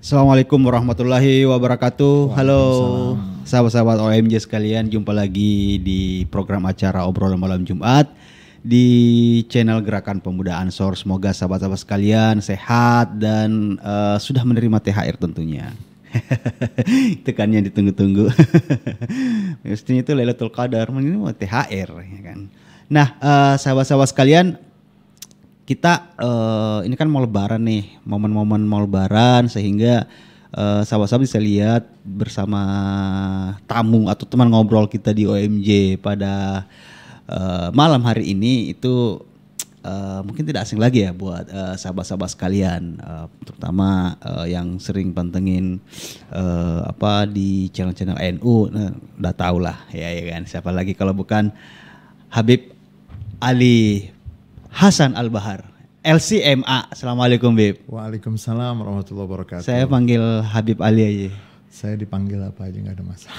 Assalamualaikum warahmatullahi wabarakatuh. Halo sahabat-sahabat OMJ sekalian, jumpa lagi di program acara obrolan malam Jumat di channel Gerakan Pemuda Ansor. Semoga sahabat-sahabat sekalian sehat dan uh, sudah menerima THR tentunya. tekannya ditunggu-tunggu mestinya itu Lailatul Qadar ini mau THR ya kan nah uh, sahabat-sahabat sekalian kita uh, ini kan mau lebaran nih momen-momen mau lebaran sehingga uh, sahabat-sahabat bisa lihat bersama tamu atau teman ngobrol kita di OMJ pada uh, malam hari ini itu Eh, mungkin tidak asing lagi ya buat eh, sahabat-sahabat uh, sekalian, uh, terutama uh, yang sering pantengin uh, apa di channel-channel NU, nah, udah tau lah ya, ya kan. Siapa lagi kalau bukan Habib Ali Hasan Al Bahar. LCMA, Assalamualaikum Bib. Waalaikumsalam warahmatullahi wabarakatuh. Saya panggil Habib Ali aja. Saya dipanggil apa aja nggak ada masalah.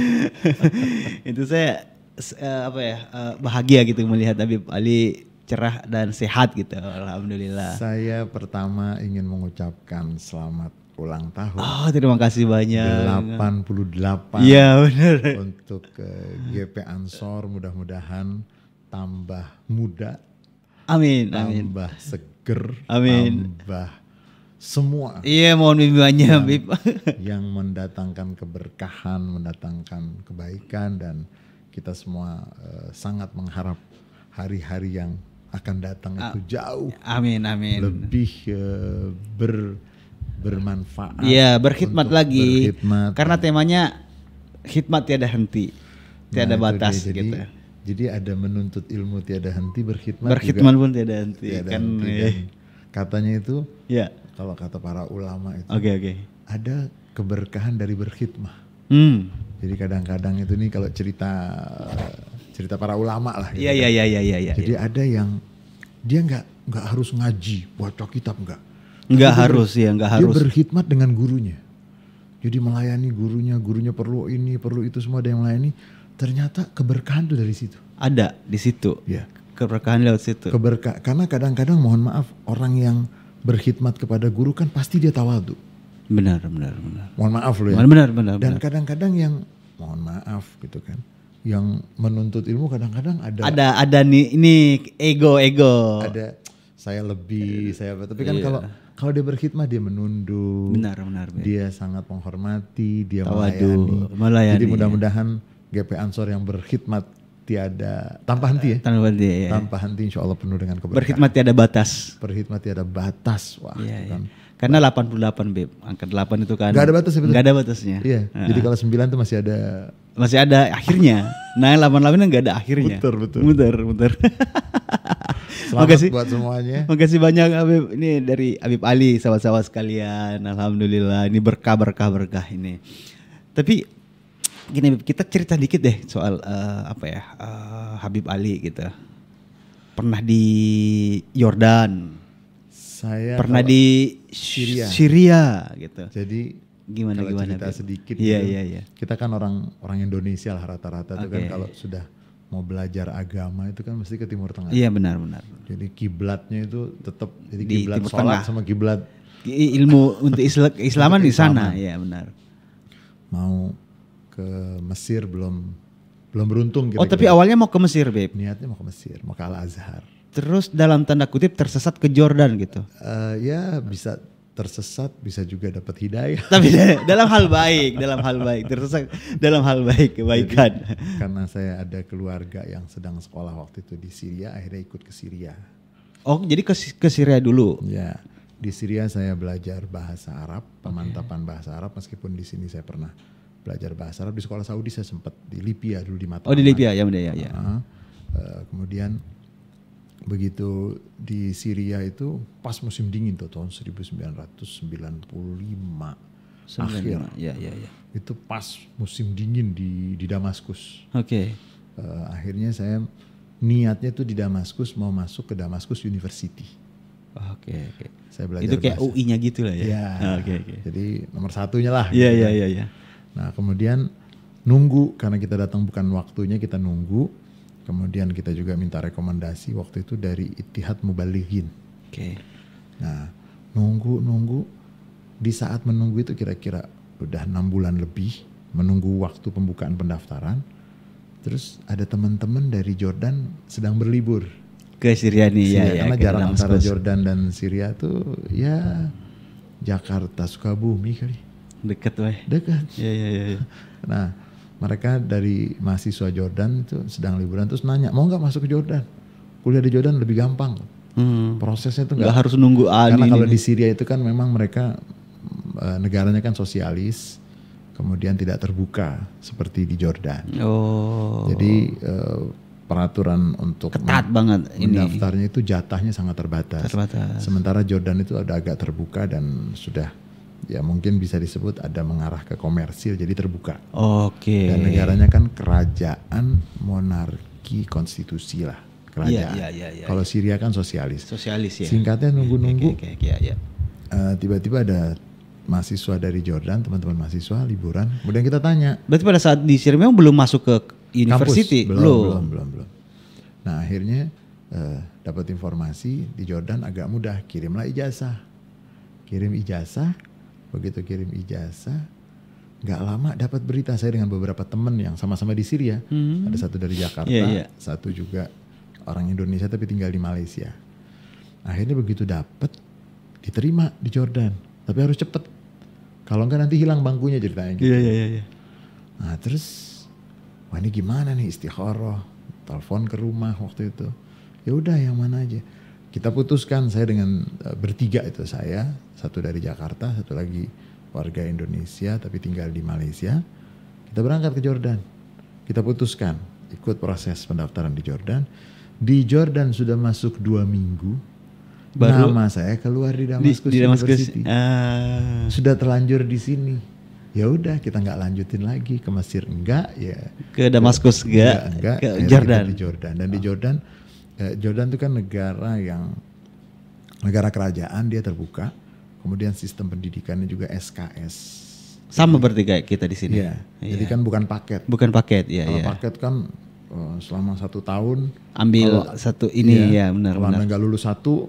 Itu saya uh, apa ya uh, bahagia gitu melihat Habib Ali cerah dan sehat gitu. Alhamdulillah. Saya pertama ingin mengucapkan selamat ulang tahun. Oh, terima kasih banyak. 88. ya benar. Untuk uh, eh, GP Ansor mudah-mudahan tambah muda. Amin, tambah amin. Tambah seger. Amin. Tambah semua. Iya, mohon bimbingannya, yang, Yang mendatangkan keberkahan, mendatangkan kebaikan dan kita semua uh, sangat mengharap hari-hari yang akan datang A itu ah. jauh. Amin amin. Lebih uh, ber bermanfaat. Ya berkhidmat lagi. Berkhidmat. Karena temanya khidmat tiada henti. Tiada nah, batas jadi, gitu. Jadi ada menuntut ilmu tiada henti berkhidmat. Berkhidmat juga, pun tiada henti. Tiada kan henti. Iya. Katanya itu ya. Kalau kata para ulama itu. okay, Okay. Ada keberkahan dari berkhidmat. Hmm. Jadi kadang-kadang itu nih kalau cerita cerita para ulama lah. Iya iya iya iya iya. Jadi ya. ada yang dia nggak nggak harus ngaji baca kitab nggak. Nggak harus ya nggak harus. Dia berkhidmat dengan gurunya. Jadi melayani gurunya, gurunya perlu ini, perlu itu semua ada yang melayani. Ternyata keberkahan itu dari situ. Ada di situ. Ya. Keberkahan lewat situ. Keberka karena kadang-kadang mohon maaf orang yang berkhidmat kepada guru kan pasti dia tawadu. Benar, benar, benar. Mohon maaf loh ya. Benar, benar, benar. Dan kadang-kadang yang mohon maaf gitu kan. Yang menuntut ilmu kadang-kadang ada ada ada nih ini ego ego. Ada saya lebih, saya tapi kan iya. kalau kalau dia berkhidmat dia menunduk. Benar, benar, benar. Dia sangat menghormati, dia Tawadu, melayani. melayani. Jadi ya. mudah-mudahan GP Ansor yang berkhidmat tiada tanpa henti ya. Tanpa henti ya, ya. Tanpa henti insya Allah penuh dengan keberkahan. Berkhidmat tiada batas. Berkhidmat tiada batas. Wah, iya, gitu iya. kan. iya. Karena 88 beb, angka 8 itu kan. Gak ada batas sebetulnya. Gak ada batasnya. Iya. -huh. Nah. Jadi kalau 9 itu masih ada masih ada akhirnya. Nah, 88 enggak ada akhirnya. Muter, betul. Muter, muter. Selamat Makasih. buat semuanya. Makasih banyak Habib. Ini dari Habib Ali, sahabat-sahabat sekalian. Alhamdulillah, ini berkah berkah berkah ini. Tapi gini kita cerita dikit deh soal uh, apa ya? Uh, Habib Ali gitu. Pernah di Yordan saya pernah di Syria. Syria gitu. Jadi gimana kalau gimana cerita sedikit ya iya iya. Kita kan orang orang Indonesia lah rata-rata okay. kan kalau sudah mau belajar agama itu kan mesti ke Timur Tengah. Iya benar benar. Jadi kiblatnya itu tetap jadi di kiblat Timur sholat sama kiblat ilmu untuk Islam Islaman di sana, Iya benar. Mau ke Mesir belum belum beruntung kira Oh, tapi awalnya mau ke Mesir, Beb. Niatnya mau ke Mesir, mau ke Al Azhar terus dalam tanda kutip tersesat ke Jordan gitu? Uh, ya bisa tersesat bisa juga dapat hidayah. Tapi dalam hal baik, dalam hal baik, tersesat dalam hal baik kebaikan. Jadi, karena saya ada keluarga yang sedang sekolah waktu itu di Syria, akhirnya ikut ke Syria. Oh, jadi ke ke Syria dulu. Ya. Di Syria saya belajar bahasa Arab, pemantapan okay. bahasa Arab meskipun di sini saya pernah belajar bahasa Arab di sekolah Saudi saya sempat di Libya dulu di Mataram. Oh, di Libya ya, ya, ya. Uh, kemudian begitu di Syria itu pas musim dingin tuh tahun 1995 95, akhir ya, ya, ya. itu pas musim dingin di di Damaskus oke okay. uh, eh, akhirnya saya niatnya tuh di Damaskus mau masuk ke Damaskus University oke okay, okay. saya belajar itu kayak UI-nya gitu lah ya, ya oke okay, okay. jadi nomor satunya lah ya gitu ya kan. ya ya nah kemudian nunggu karena kita datang bukan waktunya kita nunggu Kemudian kita juga minta rekomendasi waktu itu dari Itihad Mubalighin. Oke. Okay. Nah, nunggu nunggu di saat menunggu itu kira-kira udah enam bulan lebih menunggu waktu pembukaan pendaftaran. Terus ada teman-teman dari Jordan sedang berlibur ke Syria nih Syria, ya, ya karena jarak antara Jordan dan Syria tuh ya Jakarta Sukabumi kali. Dekat weh. Dekat. Iya iya iya. iya. nah, mereka dari mahasiswa Jordan itu sedang liburan terus nanya mau nggak masuk ke Jordan kuliah di Jordan lebih gampang hmm. prosesnya itu nggak harus nunggu Ali ah, karena kalau di Syria itu kan memang mereka eh, negaranya kan sosialis kemudian tidak terbuka seperti di Jordan oh jadi eh, peraturan untuk ketat banget ini daftarnya itu jatahnya sangat terbatas. terbatas. Sementara Jordan itu ada agak terbuka dan sudah ya mungkin bisa disebut ada mengarah ke komersil jadi terbuka. Oke. Okay. Dan negaranya kan kerajaan monarki konstitusi lah kerajaan. Yeah, yeah, yeah, yeah, Kalau Syria kan sosialis. Sosialis ya. Singkatnya iya, nunggu-nunggu. Okay, iya, iya, okay, okay, yeah, uh, tiba-tiba ada mahasiswa dari Jordan, teman-teman mahasiswa liburan. Kemudian kita tanya. Berarti pada saat di Syria memang belum masuk ke university. Kampus, belum, belum, belum, belum, belum. Nah akhirnya uh, dapat informasi di Jordan agak mudah kirimlah ijazah, kirim ijazah begitu kirim ijazah nggak lama dapat berita saya dengan beberapa temen yang sama-sama di Syria hmm ada satu dari Jakarta yeah, yeah. satu juga orang Indonesia tapi tinggal di Malaysia akhirnya begitu dapat diterima di Jordan tapi harus cepet kalau enggak nanti hilang bangkunya ceritanya gitu yeah, yeah, yeah, yeah. nah terus wah ini gimana nih istikharah telepon ke rumah waktu itu ya udah yang mana aja kita putuskan saya dengan uh, bertiga itu saya satu dari Jakarta satu lagi warga Indonesia tapi tinggal di Malaysia kita berangkat ke Jordan kita putuskan ikut proses pendaftaran di Jordan di Jordan sudah masuk dua minggu Baru nama saya keluar di Damaskus di, di Damaskus uh... sudah terlanjur di sini ya udah kita nggak lanjutin lagi ke Mesir enggak ya ke Damaskus enggak, enggak, enggak ke Jordan di Jordan dan di ah. Jordan eh, Jordan itu kan negara yang negara kerajaan dia terbuka, kemudian sistem pendidikannya juga SKS. Sama berarti kayak kita di sini. Iya. Ya. Jadi iya. kan bukan paket. Bukan paket, ya. Kalau ya. paket kan eh, selama satu tahun ambil kalau, satu ini ya, ya benar kalau benar. nggak lulus satu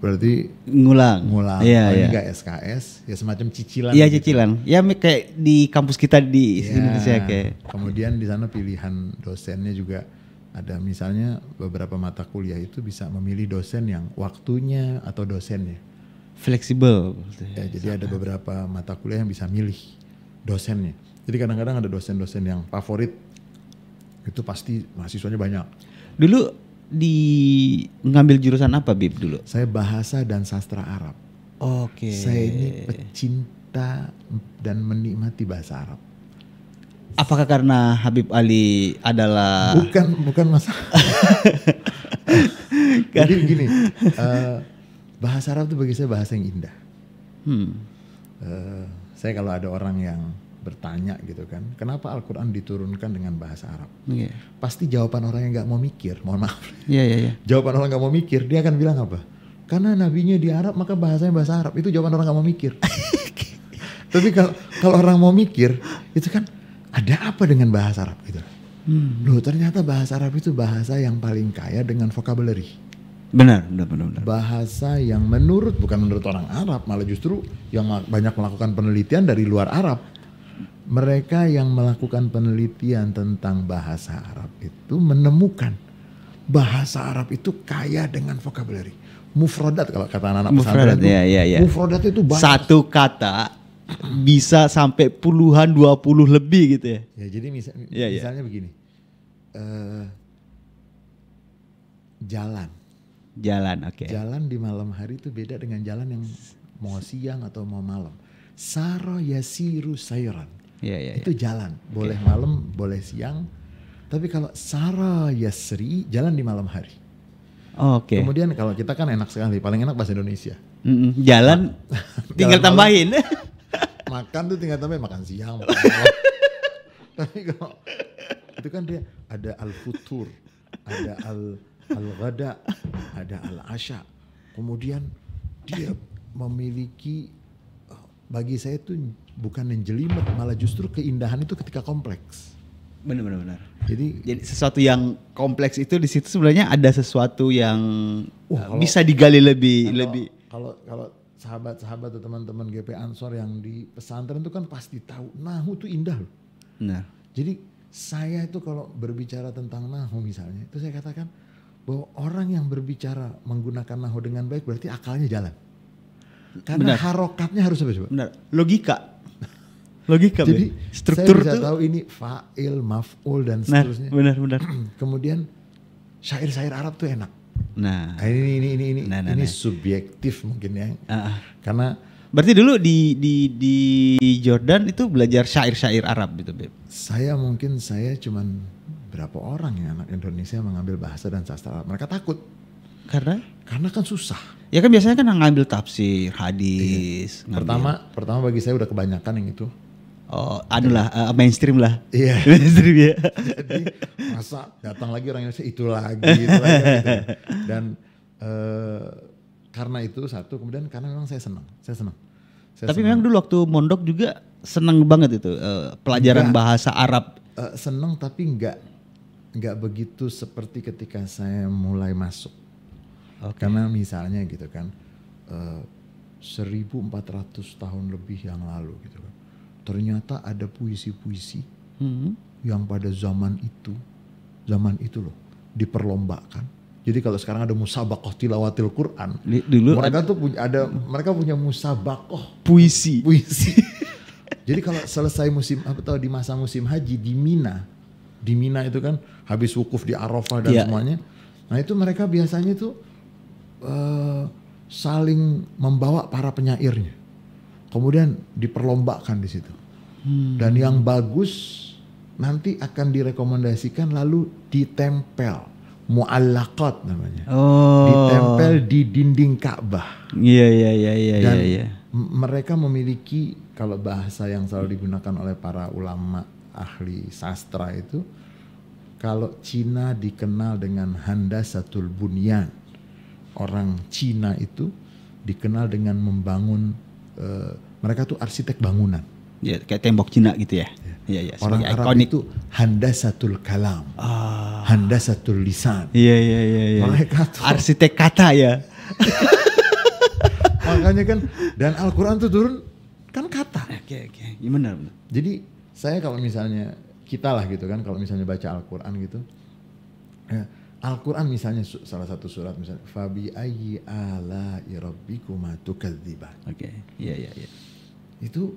berarti ngulang ngulang ya, kalau ya. nggak SKS ya semacam cicilan iya gitu. cicilan ya kayak di kampus kita di ya, Indonesia kayak kemudian di sana pilihan dosennya juga ada misalnya beberapa mata kuliah itu bisa memilih dosen yang waktunya atau dosennya. Fleksibel. Gitu ya. ya, jadi ada beberapa mata kuliah yang bisa milih dosennya. Jadi kadang-kadang ada dosen-dosen yang favorit itu pasti mahasiswanya banyak. Dulu di ngambil jurusan apa Bib dulu? Saya bahasa dan sastra Arab. Oke. Okay. Saya ini pecinta dan menikmati bahasa Arab. Apakah karena Habib Ali adalah bukan bukan masalah. Jadi begini, uh, bahasa Arab itu bagi saya bahasa yang indah. Hmm. Uh, saya kalau ada orang yang bertanya gitu kan, kenapa Al-Quran diturunkan dengan bahasa Arab? Yeah. Pasti jawaban orang yang nggak mau mikir, mohon maaf. Yeah, yeah, yeah. Jawaban orang nggak mau mikir, dia akan bilang apa? Karena nabinya di Arab, maka bahasanya bahasa Arab. Itu jawaban orang nggak mau mikir. Tapi kalau kalau orang mau mikir, itu kan ada apa dengan bahasa Arab gitu hmm. loh ternyata bahasa Arab itu bahasa yang paling kaya dengan vocabulary Benar, benar, benar, benar. Bahasa yang menurut bukan menurut orang Arab, malah justru yang banyak melakukan penelitian dari luar Arab. Mereka yang melakukan penelitian tentang bahasa Arab itu menemukan bahasa Arab itu kaya dengan vocabulary. Mufrodat kalau kata anak-anak pesantren. Mufrodat, ya, ya, ya. Mufrodat itu bahasa. Satu kata bisa sampai puluhan dua puluh lebih gitu ya. Ya jadi misa ya, iya. misalnya ya. begini. Uh, jalan. Jalan, oke. Okay. Jalan di malam hari itu beda dengan jalan yang mau siang atau mau malam. Saro yasiru sayran. Ya, ya, itu ya. jalan, boleh okay. malam, boleh siang. Tapi kalau sara yasri jalan di malam hari. Oh, Oke. Okay. Kemudian kalau kita kan enak sekali, paling enak bahasa Indonesia. Mm -mm, jalan, nah, tinggal jalan tambahin. makan tuh tinggal tambah makan siang. Tapi kalau itu kan dia ada al futur, ada al al ghada, ada al asya. Kemudian dia memiliki bagi saya itu bukan yang jelimet, malah justru keindahan itu ketika kompleks. Benar benar benar. Jadi jadi sesuatu yang kompleks itu di situ sebenarnya ada sesuatu yang uh, kalau, bisa digali lebih kalau, lebih. Kalau kalau sahabat-sahabat atau teman-teman GP Ansor yang di pesantren itu kan pasti tahu nahu itu indah loh. Nah. Jadi saya itu kalau berbicara tentang nahu misalnya itu saya katakan bahwa orang yang berbicara menggunakan nahu dengan baik berarti akalnya jalan. Karena Benar. harokatnya harus apa coba? Benar. Logika. Logika. Jadi ben. struktur saya tuh... tahu ini fa'il, maf'ul dan seterusnya. Benar, benar. Kemudian syair-syair Arab tuh enak Nah, ah, ini ini ini ini, nah, nah, ini nah. subjektif mungkin ya. Uh, Karena berarti dulu di di di Jordan itu belajar syair-syair Arab gitu, Beb. Saya mungkin saya cuman berapa orang ya anak Indonesia mengambil bahasa dan sastra Arab. Mereka takut. Karena? Karena kan susah. Ya kan biasanya kan ngambil tafsir, hadis. Iya. Ngambil. Pertama, pertama bagi saya udah kebanyakan yang itu. Oh, anu lah, uh, eh, eh, mainstream lah. Iya. mainstream ya. Jadi masa datang lagi orang Indonesia itu lagi, itu lagi gitu. Ya. Dan uh, karena itu satu, kemudian karena memang saya senang, saya senang. Saya Tapi senang. memang dulu waktu mondok juga senang banget itu uh, pelajaran enggak, bahasa Arab. Uh, senang tapi nggak nggak begitu seperti ketika saya mulai masuk. Okay. Karena misalnya gitu kan, uh, 1.400 tahun lebih yang lalu gitu kan ternyata ada puisi-puisi hmm. yang pada zaman itu, zaman itu loh diperlombakan. Jadi kalau sekarang ada musabakoh tilawatil Quran, dulu mereka ada, tuh punya ada mereka punya musabakoh puisi. Puisi. Jadi kalau selesai musim tahu di masa musim haji di Mina, di Mina itu kan habis wukuf di Arafah dan yeah. semuanya. Nah itu mereka biasanya tuh uh, saling membawa para penyairnya kemudian diperlombakan di situ. Hmm. Dan yang bagus nanti akan direkomendasikan lalu ditempel muallakat namanya. Oh. Ditempel di dinding Ka'bah. Iya iya iya iya iya iya. Mereka memiliki kalau bahasa yang selalu digunakan oleh para ulama ahli sastra itu kalau Cina dikenal dengan Handa Satul bunyan. Orang Cina itu dikenal dengan membangun Eh, mereka tuh arsitek bangunan. Ya, kayak tembok Cina gitu ya. Iya, iya. Ya, Orang Arab ikonik. itu handasatul kalam. Ah. Handasatul lisan. Iya, iya, iya. Ya. Mereka tuh. Arsitek kata ya. Makanya kan, dan Al-Quran tuh turun kan kata. Oke, okay, oke. Okay. Ya, benar, benar. Jadi saya kalau misalnya, kita lah gitu kan, kalau misalnya baca Al-Quran gitu, ya, Al-Quran misalnya salah satu surat misalnya Fabi ayyi ala irabbikuma tukadziban. Oke. Okay. Iya yeah, iya yeah, iya. Itu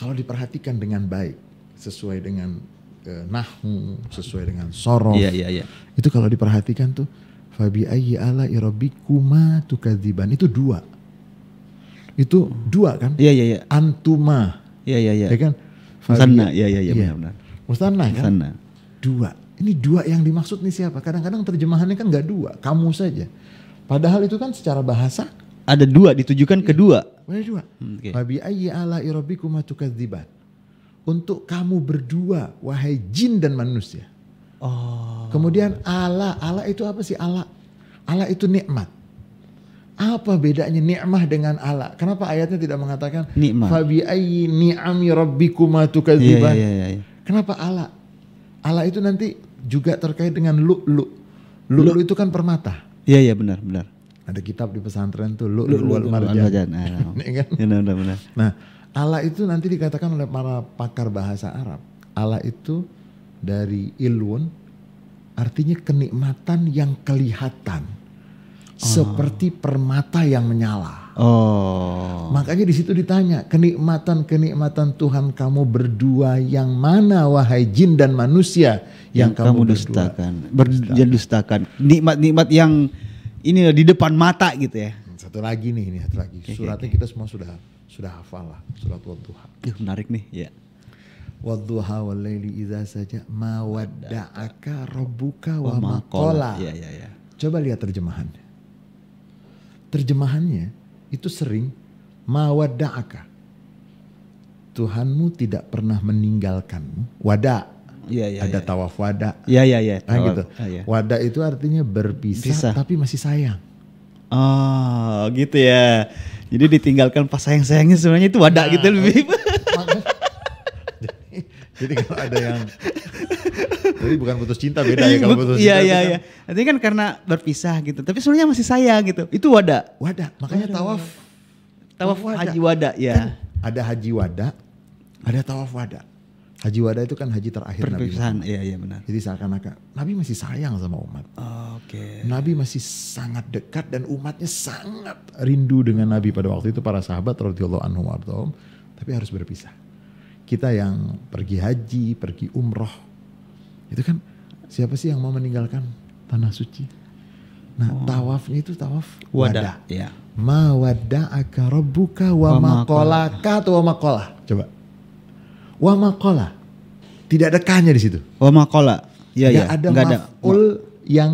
kalau diperhatikan dengan baik sesuai dengan eh, nahwu, sesuai dengan sorof. Iya iya iya. Itu kalau diperhatikan tuh Fabi ayyi ala irabbikuma tukadziban itu dua. Itu dua kan? Iya iya iya. Antuma. Iya iya iya. Ya kan? Musanna, iya iya iya, iya. benar benar. Musanna kan? Musanna. Dua ini dua yang dimaksud nih siapa? Kadang-kadang terjemahannya kan nggak dua, kamu saja. Padahal itu kan secara bahasa ada dua ditujukan iya, kedua. Ada dua. Babi hmm, Fabi ala irobiku tukadzibat. Untuk kamu berdua wahai jin dan manusia. Oh. Kemudian ala, ala itu apa sih ala? Ala itu nikmat. Apa bedanya nikmah dengan ala? Kenapa ayatnya tidak mengatakan nikmat? Fabi ayi ni'ami rabbikuma tukadziban. Yeah, iya, iya, iya. Kenapa ala? Allah itu nanti juga terkait dengan lu lu lu. itu kan permata. Iya iya benar benar. Ada kitab di pesantren tuh lu lu, wal marjan. Ah, iya. kan? Iya, benar benar. Nah, Allah itu nanti dikatakan oleh para pakar bahasa Arab. Allah itu dari ilwun artinya kenikmatan yang kelihatan. Oh. Seperti permata yang menyala. Oh. Makanya di situ ditanya, kenikmatan-kenikmatan Tuhan kamu berdua yang mana wahai jin dan manusia yang, yang kamu, dustakan. Berdustakan. dustakan. Nikmat-nikmat yang ini di depan mata gitu ya. Hmm, satu lagi nih, ini satu lagi. Suratnya kita semua sudah sudah hafal lah, surat Tuhan menarik nih, ya. Wadduha wal laili idza saja ma wadda'aka rabbuka wa oh, ya, ya, ya. Coba lihat terjemahannya. Terjemahannya itu sering mawadaka Tuhanmu tidak pernah meninggalkanmu. Wada. Ya, ya, ada ya, tawaf wada. ya ya iya. Nah, gitu. Ah, ya. Wada itu artinya berpisah Bisa. tapi masih sayang. Oh, gitu ya. Jadi ditinggalkan pas sayang-sayangnya sebenarnya itu wada nah, gitu lebih. jadi, jadi kalau ada yang jadi bukan putus cinta beda ya iya, kalau putus iya, cinta. Iya iya iya. Artinya kan karena berpisah gitu. Tapi sebenarnya masih sayang gitu. Itu wada. Wada. Makanya wada. tawaf. Tawaf, tawaf wada. haji wada ya. Kan ada haji wada, ada tawaf wada. Haji wada itu kan haji terakhir Perpisahan, Nabi. Iya iya benar. Jadi seakan-akan Nabi masih sayang sama umat. Oh, Oke. Okay. Nabi masih sangat dekat dan umatnya sangat rindu dengan Nabi pada waktu itu para sahabat radhiyallahu anhum tapi harus berpisah. Kita yang pergi haji, pergi umroh, itu kan siapa sih yang mau meninggalkan tanah suci? Nah, oh. tawafnya itu tawaf wadah. Wada. Ya. Ma wamakola agar buka wa makola atau wa makola Coba. Wa makola Tidak ada k-nya di situ. Wa makola ya ya ada Nggak maf'ul ma yang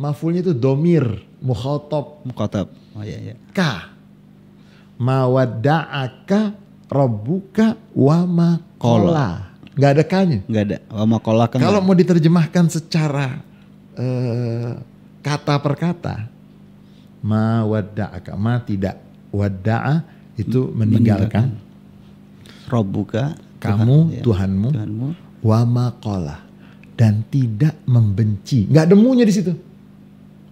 maf'ulnya itu domir, mukhatab. Mukhatab. Oh ya ya K. Ma wada'aka rabbuka wa kola. Nggak ada kanya. Nggak ada. Lama kolak Kalau mau kan diterjemahkan secara uh, kata per kata, ma wada'aka, ma tidak wada'a itu meninggalkan. meninggalkan. Robuka, kamu Tuhan, ya. Tuhanmu, Tuhanmu, wa dan tidak membenci. Nggak ada munya di situ.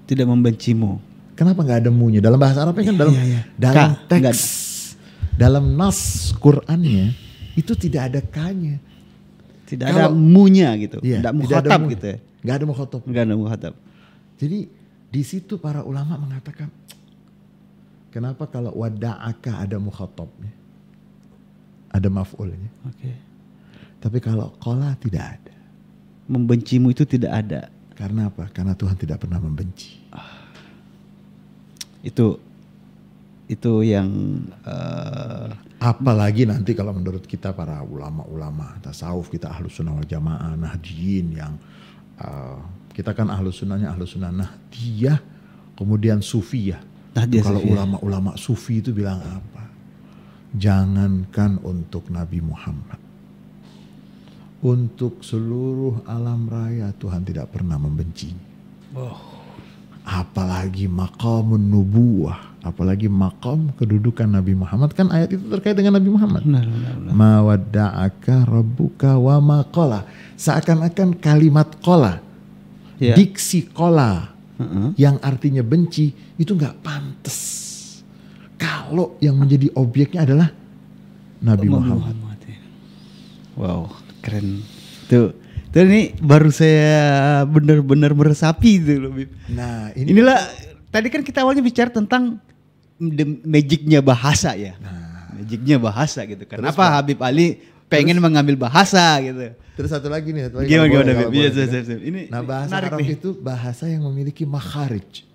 Tidak membencimu. Kenapa nggak ada munya? Dalam bahasa Arabnya kan ya, dalam ya, ya. dalam Ka, teks, dalam nas Qurannya itu tidak ada kanya. Tidak Kalau, ada munya gitu. Iya, tidak mukhotab gitu ya. Enggak ada mukhotab. Enggak ada Jadi di situ para ulama mengatakan kenapa kalau wada'aka ada mukhatabnya? Ada maf'ulnya. Oke. Okay. Tapi kalau kola tidak ada. Membencimu itu tidak ada. Karena apa? Karena Tuhan tidak pernah membenci. Ah. Itu itu yang uh, Apalagi nanti kalau menurut kita para ulama-ulama tasawuf kita ahlus sunnah wal jamaah nahdiyin yang uh, kita kan ahlus sunnahnya ahlus sunnah nahdiyah kemudian ya. Nahdiyah, kalau ulama-ulama sufi itu bilang apa? Jangankan untuk Nabi Muhammad. Untuk seluruh alam raya Tuhan tidak pernah membenci. Oh apalagi makam nubuah apalagi makam kedudukan Nabi Muhammad kan ayat itu terkait dengan Nabi Muhammad rabbuka wa maqala seakan-akan kalimat kola yeah. diksi kola uh -uh. yang artinya benci itu nggak pantas kalau yang menjadi objeknya adalah Nabi Muhammad, Muhammad ya. wow keren tuh dan ini baru saya benar-benar meresapi itu loh, Bib. Nah, ini inilah tadi kan kita awalnya bicara tentang magicnya bahasa ya. Nah. Magicnya bahasa gitu. Kenapa Terus, Habib Ali pengen terus, mengambil bahasa gitu. Terus satu lagi nih, satu lagi. Gimana, gimana, boleh, Bib? Yes, iya, yes, Ini Nah, bahasa Arab nih. itu bahasa yang memiliki makharij.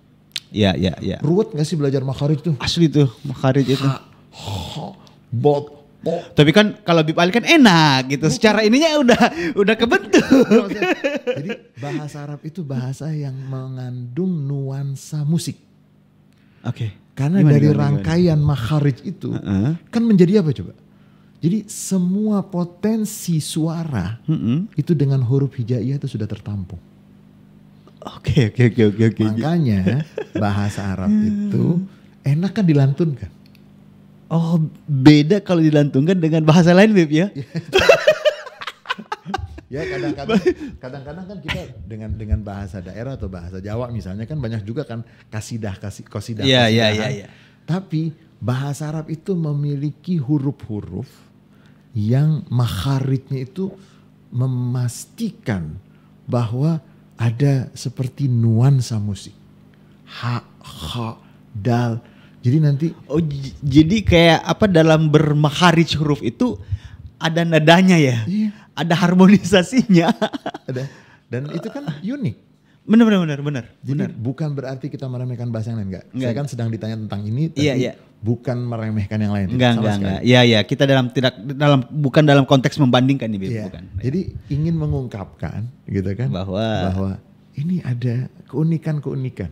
Ya ya ya. Ruwet gak sih belajar makharij tuh? Asli tuh, makharij itu. Ha, ha, bot, Oh. Tapi kan kalau Bib Ali kan enak gitu. Bukan. Secara ininya udah udah kebentuk. Jadi bahasa Arab itu bahasa yang mengandung nuansa musik. Oke. Okay. Karena gimana, dari gimana, rangkaian gimana? makharij itu uh -uh. kan menjadi apa coba? Jadi semua potensi suara uh -uh. itu dengan huruf hijaiyah itu sudah tertampung. Oke, okay, oke, oke, oke. Makanya bahasa Arab itu enak kan dilantunkan. Oh beda kalau dilantungkan dengan bahasa lain Beb ya. ya kadang-kadang kadang-kadang kan kita dengan dengan bahasa daerah atau bahasa Jawa misalnya kan banyak juga kan kasidah kasih kosidah yeah, yeah, yeah, tapi bahasa Arab itu memiliki huruf-huruf yang maharitnya itu memastikan bahwa ada seperti nuansa musik ha ha, dal jadi nanti oh jadi kayak apa dalam bermaharij huruf itu ada nadanya ya. Iya. Ada harmonisasinya. ada. Dan itu kan unik. Benar benar benar benar. Jadi bukan berarti kita meremehkan bahasa yang lain enggak. enggak. Saya kan sedang ditanya tentang ini tapi iya, iya. bukan meremehkan yang lain. Enggak enggak enggak. Iya iya, kita dalam tidak dalam bukan dalam konteks membandingkan ini, iya. bukan. Iya. Jadi ingin mengungkapkan gitu kan bahwa bahwa ini ada keunikan-keunikan.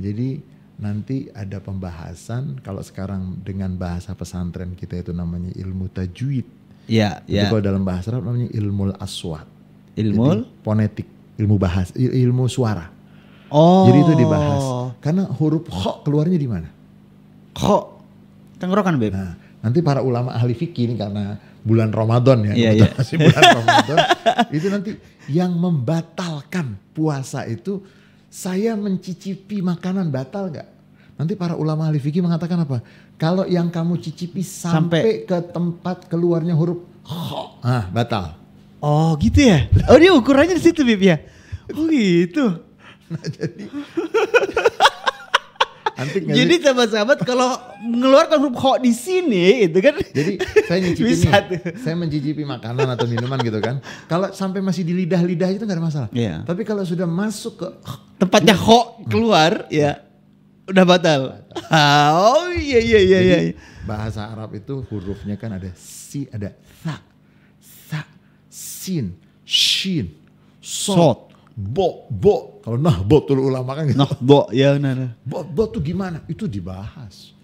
Jadi nanti ada pembahasan kalau sekarang dengan bahasa pesantren kita itu namanya ilmu tajwid. Iya, yeah, Kalau dalam bahasa Arab namanya ilmu aswat. Ilmu ponetik, ilmu bahas, ilmu suara. Oh. Jadi itu dibahas. Karena huruf kho keluarnya di mana? Kho. Tenggorokan, Beb. Nah, nanti para ulama ahli fikih ini karena bulan Ramadan ya, yeah, iya, iya. yeah. bulan Ramadan. itu nanti yang membatalkan puasa itu saya mencicipi makanan batal nggak? Nanti para ulama ahli fikih mengatakan apa? Kalau yang kamu cicipi sampai, sampai ke tempat keluarnya huruf kho, ah batal. Oh gitu ya? Oh dia ukurannya di situ Bib ya? Oh gitu. Nah jadi Antik gak Jadi sahabat-sahabat kalau mengeluarkan huruf ho di sini itu kan. Jadi saya nyicipi bisa nih, saya mencicipi makanan atau minuman gitu kan. Kalau sampai masih di lidah-lidah itu nggak ada masalah. Iya. Tapi kalau sudah masuk ke tempatnya ho keluar hmm. ya udah batal. batal. Oh iya iya iya iya. Bahasa Arab itu hurufnya kan ada si, ada sa, sa, sin, shin, sot, bo bo kalau nah tuh ulama kan gitu. nah bo ya nah. bo bo tuh gimana itu dibahas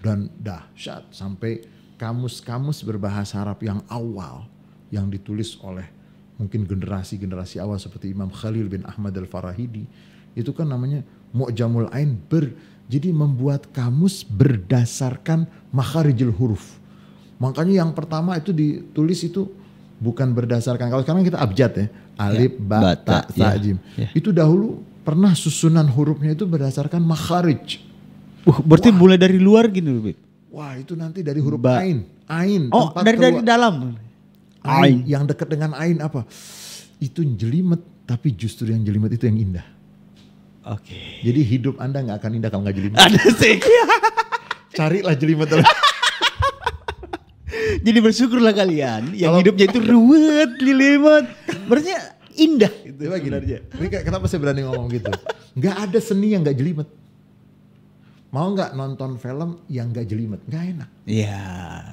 dan dahsyat sampai kamus-kamus berbahasa Arab yang awal yang ditulis oleh mungkin generasi-generasi awal seperti Imam Khalil bin Ahmad al-Farahidi itu kan namanya Mu'jamul Ain ber jadi membuat kamus berdasarkan makharijul huruf makanya yang pertama itu ditulis itu bukan berdasarkan kalau sekarang kita abjad ya alif, ya. ba, ta, ya. Ya. Itu dahulu pernah susunan hurufnya itu berdasarkan makharij. Uh, berarti Wah. mulai dari luar gini. Bib. Wah, itu nanti dari huruf ba. ain. Ain. Oh, dari dari dalam. Ain. ain. Yang dekat dengan ain apa? Itu jelimet, tapi justru yang jelimet itu yang indah. Oke. Okay. Jadi hidup Anda nggak akan indah kalau nggak jelimet. Ada sih. Carilah jelimet. Jadi bersyukurlah kalian yang Kalo, hidupnya itu ruwet, jelimet. Berarti indah itu Coba sebenarnya. Gini, kenapa saya berani ngomong gitu? Gak ada seni yang gak jelimet. Mau nggak nonton film yang gak jelimet? Gak enak. Iya.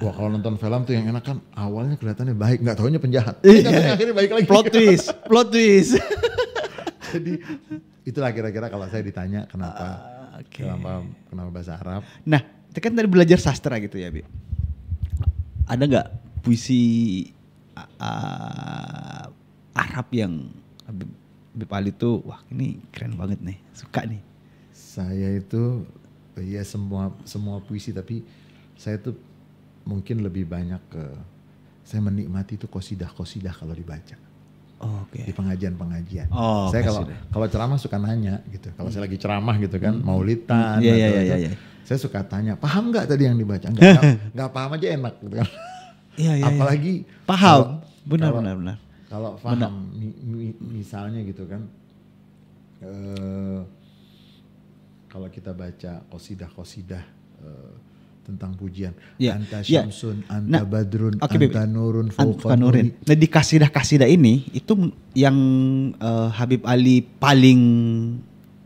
Yeah. Wah kalau nonton film tuh yang enak kan awalnya kelihatannya baik, nggak taunya penjahat. Iya. Yeah. Akhirnya baik lagi. Plot twist, plot twist. Jadi itulah kira-kira kalau saya ditanya kenapa, uh, okay. kenapa, kenapa bahasa Arab. Nah, kita kan tadi belajar sastra gitu ya, Bi. Ada nggak puisi uh, Arab yang Habib, Ali tuh wah ini keren banget nih suka nih saya itu ya semua semua puisi tapi saya tuh mungkin lebih banyak ke saya menikmati itu kosidah kosidah kalau dibaca oh, okay. di pengajian pengajian oh, saya kalau kosidah. kalau ceramah suka nanya gitu kalau hmm. saya lagi ceramah gitu kan hmm. maulitan hmm. Yeah, yeah, yeah, yeah, saya suka tanya paham nggak tadi yang dibaca nggak paham aja enak gitu kan yeah, yeah, iya. apalagi yeah. paham benar kalau, benar benar kalau faham mi, mi, misalnya gitu kan uh, kalau kita baca kosidah kosidah uh, tentang pujian yeah. anta ya. syamsun yeah. anta nah, badrun okay, anta baby. nurun anta nurin nah di kasidah kasidah ini itu yang uh, Habib Ali paling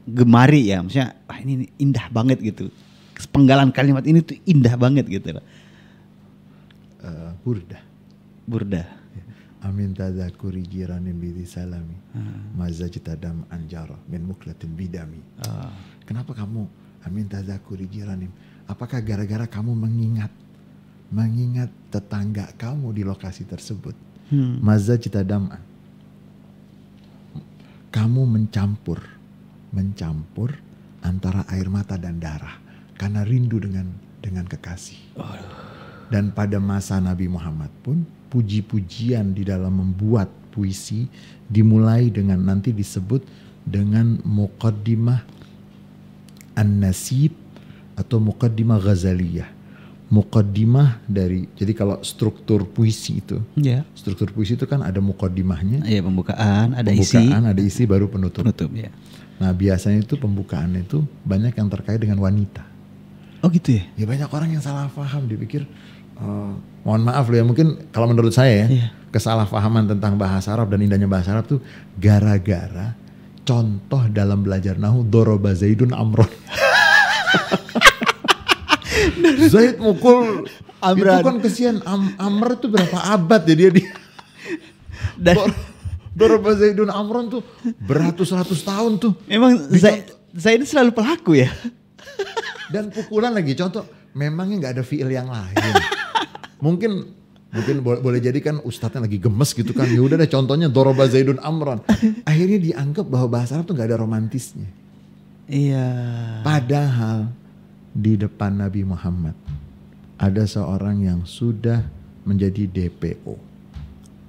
gemari ya maksudnya ah, ini indah banget gitu penggalan kalimat ini tuh indah banget gitu uh, eh, burda burda amin tazakuri jiranin bidi salami hmm. mazajtadam anjara min muklatin bidami ah. kenapa kamu amin tazakuri jiranin apakah gara-gara kamu mengingat mengingat tetangga kamu di lokasi tersebut hmm. mazajtadam kamu mencampur mencampur antara air mata dan darah karena rindu dengan dengan kekasih dan pada masa Nabi Muhammad pun puji-pujian di dalam membuat puisi dimulai dengan nanti disebut dengan muqaddimah an-nasib atau muqaddimah ghazaliyah. Muqaddimah dari jadi kalau struktur puisi itu. Yeah. Struktur puisi itu kan ada muqaddimahnya. Iya, yeah, pembukaan, ada pembukaan, isi. Pembukaan, ada isi baru penutup. Penutup, ya. Yeah. Nah, biasanya itu pembukaan itu banyak yang terkait dengan wanita. Oh gitu ya? Ya banyak orang yang salah paham, dipikir uh, mohon maaf loh ya mungkin kalau menurut saya ya yeah. kesalahpahaman tentang bahasa Arab dan indahnya bahasa Arab tuh gara-gara contoh dalam belajar nahu doroba zaidun amron Zaid mukul Amran. Itu kan kesian Am Amr itu berapa abad ya dia di Dan Dor Zaidun Amron tuh beratus-ratus tahun tuh. Memang Zaid, Zaid selalu pelaku ya. Dan pukulan lagi contoh memangnya nggak ada fiil yang lain. mungkin mungkin boleh, boleh jadi kan ustadznya lagi gemes gitu kan ya udah deh contohnya Doroba Zaidun Amron akhirnya dianggap bahwa bahasa Arab tuh nggak ada romantisnya iya padahal di depan Nabi Muhammad ada seorang yang sudah menjadi DPO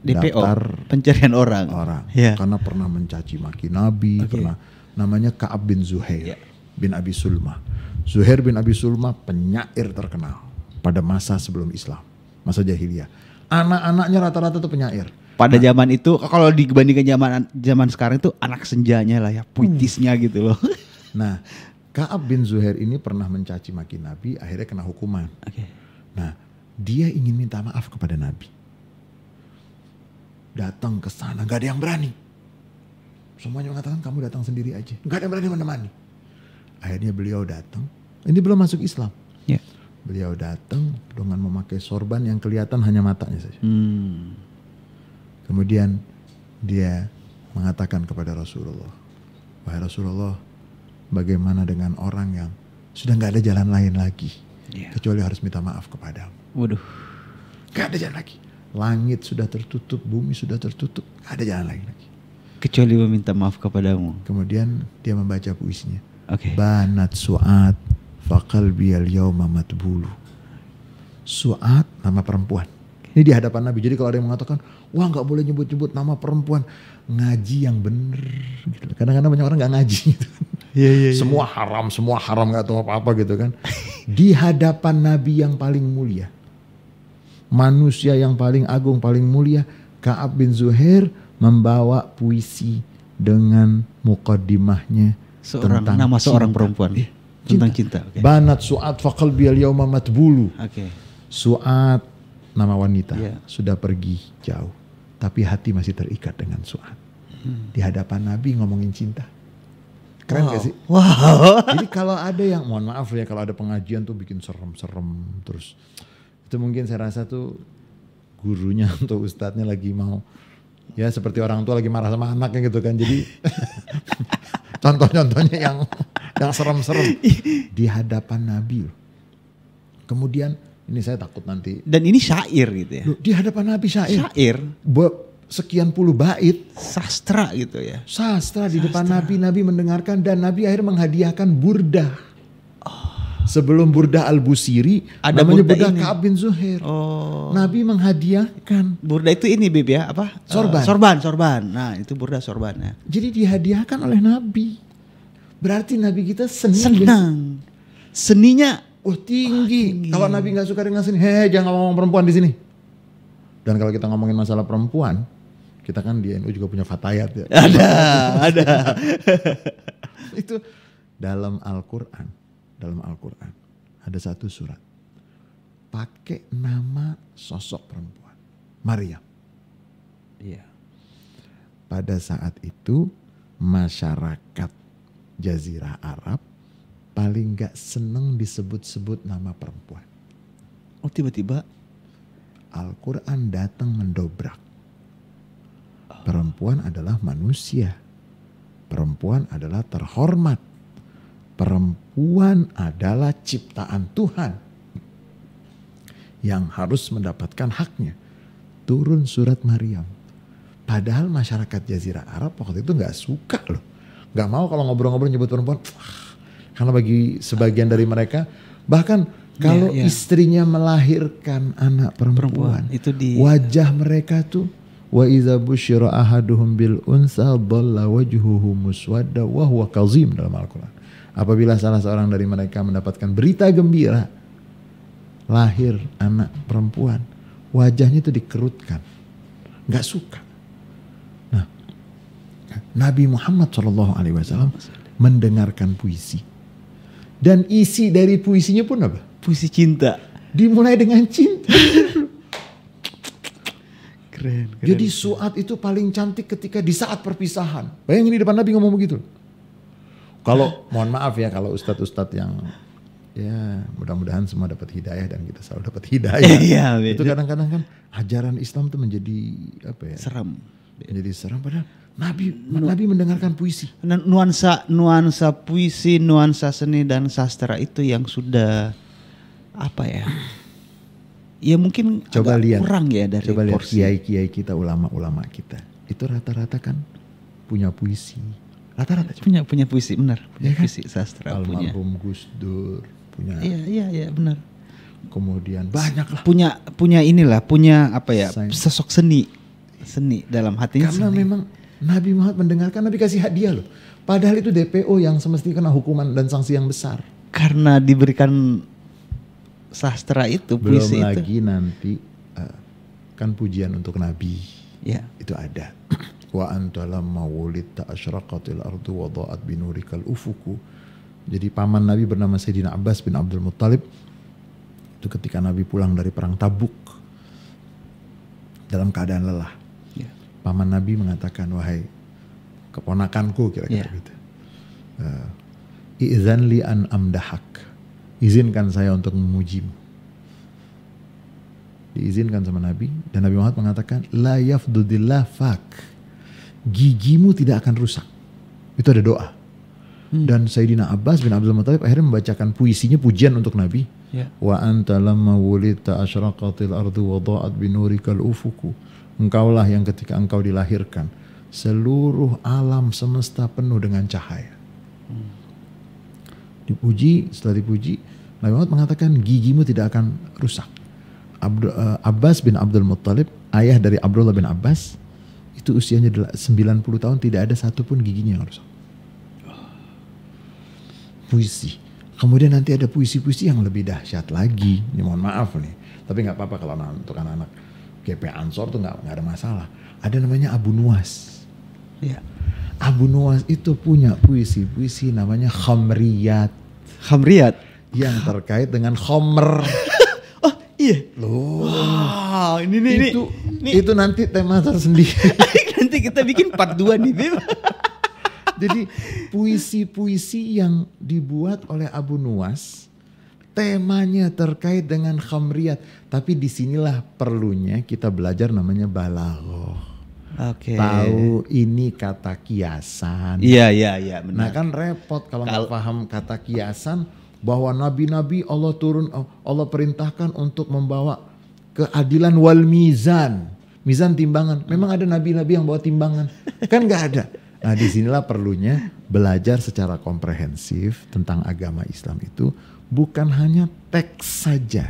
DPO daftar pencarian orang orang ya. karena pernah mencaci maki Nabi okay. pernah namanya Kaab bin Zuhair ya. bin Abi Sulma Zuhair bin Abi Sulma penyair terkenal pada masa sebelum Islam masa jahiliyah. Anak-anaknya rata-rata tuh penyair. Pada nah, zaman itu kalau dibandingkan zaman zaman sekarang itu anak senjanya lah ya, hmm. puitisnya hmm. gitu loh. Nah, Kaab bin Zuhair ini pernah mencaci maki Nabi, akhirnya kena hukuman. Okay. Nah, dia ingin minta maaf kepada Nabi. Datang ke sana, gak ada yang berani. Semuanya mengatakan kamu datang sendiri aja, gak ada yang berani menemani. Akhirnya beliau datang, ini belum masuk Islam. Yeah. Beliau datang dengan memakai sorban yang kelihatan hanya matanya saja. Hmm. Kemudian dia mengatakan kepada Rasulullah, "Wahai Rasulullah, bagaimana dengan orang yang sudah nggak ada jalan lain lagi yeah. kecuali harus minta maaf kepadamu?" Waduh. nggak ada jalan lagi. Langit sudah tertutup, bumi sudah tertutup, gak ada jalan lain lagi. Kecuali meminta maaf kepadamu. Kemudian dia membaca puisinya. Okay. Banat suat Fakal bial mamat matbulu. Suat nama perempuan. Ini di hadapan Nabi. Jadi kalau ada yang mengatakan, wah nggak boleh nyebut-nyebut nama perempuan, ngaji yang bener. Gitu. Kadang-kadang banyak orang nggak ngaji. Gitu. Iya, yeah, yeah, yeah. Semua haram, semua haram nggak tahu apa-apa gitu kan. di hadapan Nabi yang paling mulia, manusia yang paling agung, paling mulia, Kaab bin Zuhair membawa puisi dengan mukadimahnya seorang tentang nama seorang perempuan. Eh, tentang cinta. Okay. Banat suat fakal bial yauma matbulu. Okay. Suat nama wanita yeah. sudah pergi jauh, tapi hati masih terikat dengan suat. Hmm. Di hadapan Nabi ngomongin cinta. Keren wow. gak sih? Wow. Jadi kalau ada yang mohon maaf ya kalau ada pengajian tuh bikin serem-serem terus itu mungkin saya rasa tuh gurunya atau ustadznya lagi mau ya seperti orang tua lagi marah sama anaknya gitu kan jadi Contoh-contohnya yang yang serem-serem di hadapan Nabi. Kemudian ini saya takut nanti. Dan ini syair gitu ya. di hadapan Nabi syair. Syair. buat sekian puluh bait sastra gitu ya. Sastra di sastra. depan Nabi, Nabi mendengarkan dan Nabi akhirnya menghadiahkan burdah Sebelum burda Al-Busiri ada namanya Burda, Burdah Ka'ab bin Zuhair. Oh. Nabi menghadiahkan. burda itu ini Bib ya, apa? Sorban. Uh, sorban, sorban. Nah, itu burda sorban ya. Jadi dihadiahkan oleh Nabi. Berarti Nabi kita seni. Senang. Seninya oh, wah tinggi. Oh, tinggi. Kalau Nabi nggak suka dengan seni, heh jangan ngomong perempuan di sini. Dan kalau kita ngomongin masalah perempuan, kita kan di NU juga punya fatayat ya. Ada, ada. Itu dalam Al-Qur'an dalam Al-Quran. Ada satu surat. Pakai nama sosok perempuan. Maria. Iya. Pada saat itu masyarakat Jazirah Arab paling gak seneng disebut-sebut nama perempuan. Oh tiba-tiba? Al-Quran datang mendobrak. Perempuan adalah manusia. Perempuan adalah terhormat perempuan adalah ciptaan Tuhan yang harus mendapatkan haknya. Turun surat Maryam. Padahal masyarakat Jazirah Arab waktu itu nggak suka loh. Nggak mau kalau ngobrol-ngobrol nyebut perempuan. karena bagi sebagian dari mereka bahkan ya, kalau ya, ya. istrinya melahirkan anak perempuan, perempuan itu di wajah mereka tuh wa idza busyira ahaduhum bil unsa dhalla wajhuhu muswadda wa huwa dalam Al-Qur'an. Apabila salah seorang dari mereka mendapatkan berita gembira, lahir anak perempuan, wajahnya itu dikerutkan, nggak suka. Nah, Nabi Muhammad Shallallahu Alaihi Wasallam mendengarkan puisi dan isi dari puisinya pun apa? Puisi cinta. Dimulai dengan cinta. keren, keren. Jadi suat itu paling cantik ketika di saat perpisahan. Bayangin di depan Nabi ngomong begitu. Kalau mohon maaf ya kalau ustadz-ustadz yang ya mudah-mudahan semua dapat hidayah dan kita selalu dapat hidayah. Iya, itu kadang-kadang kan ajaran Islam itu menjadi apa ya? serem Menjadi seram padahal Nabi nu, Nabi mendengarkan puisi. Nah, nuansa nuansa puisi, nuansa seni dan sastra itu yang sudah apa ya? Ya mungkin coba agak lihat kurang ya dari coba lihat kiai-kiai kita ulama-ulama kita. Itu rata-rata kan punya puisi rata-rata punya punya puisi benar punya ya kan? puisi sastra almarhum punya. Gus Dur punya iya iya iya benar kemudian banyak lah punya punya inilah punya apa ya Sain. sosok seni seni dalam hatinya karena seni. memang Nabi Muhammad mendengarkan Nabi kasih hadiah loh padahal itu DPO yang semestinya kena hukuman dan sanksi yang besar karena diberikan sastra itu belum puisi lagi nanti eh, kan pujian untuk Nabi ya. itu ada wa anta lamma wulidta asyraqatil ardu wa dha'at binurikal ufuku jadi paman Nabi bernama Sayyidina Abbas bin Abdul Muttalib itu ketika Nabi pulang dari perang Tabuk dalam keadaan lelah yeah. paman Nabi mengatakan wahai keponakanku kira-kira yeah. gitu uh, izan li an amdahak izinkan saya untuk memujimu diizinkan sama Nabi dan Nabi Muhammad mengatakan la yafdudillah fak gigimu tidak akan rusak. Itu ada doa. Hmm. Dan Sayyidina Abbas bin Abdul Muttalib akhirnya membacakan puisinya pujian untuk Nabi. Yeah. Wa anta lamma wulidta asyraqatil ardu wa da'at binurikal ufuku. Engkaulah yang ketika engkau dilahirkan, seluruh alam semesta penuh dengan cahaya. Hmm. Dipuji, setelah dipuji, Nabi Muhammad mengatakan gigimu tidak akan rusak. Abdu, uh, Abbas bin Abdul Muttalib, ayah dari Abdullah bin Abbas, itu usianya 90 tahun tidak ada satupun giginya yang rusak. Puisi. Kemudian nanti ada puisi-puisi yang lebih dahsyat lagi. Ini mohon maaf nih. Tapi nggak apa-apa kalau anak, untuk anak-anak GP Ansor tuh nggak ada masalah. Ada namanya Abu Nuwas. Ya. Abu Nuwas itu punya puisi-puisi namanya Khomriyat Khomriyat Yang terkait dengan Khomer. Iya. Loh. Wow, ini nih itu, Itu nanti tema tersendiri. nanti kita bikin part 2 nih, Bim. Jadi puisi-puisi yang dibuat oleh Abu Nuwas temanya terkait dengan khamriyat. Tapi disinilah perlunya kita belajar namanya balaghah. Oke. Okay. Tahu ini kata kiasan. Iya, iya, iya, Nah, kan repot kalau nggak paham kata kiasan bahwa nabi-nabi Allah turun Allah perintahkan untuk membawa keadilan wal mizan mizan timbangan memang ada nabi-nabi yang bawa timbangan kan nggak ada nah disinilah perlunya belajar secara komprehensif tentang agama Islam itu bukan hanya teks saja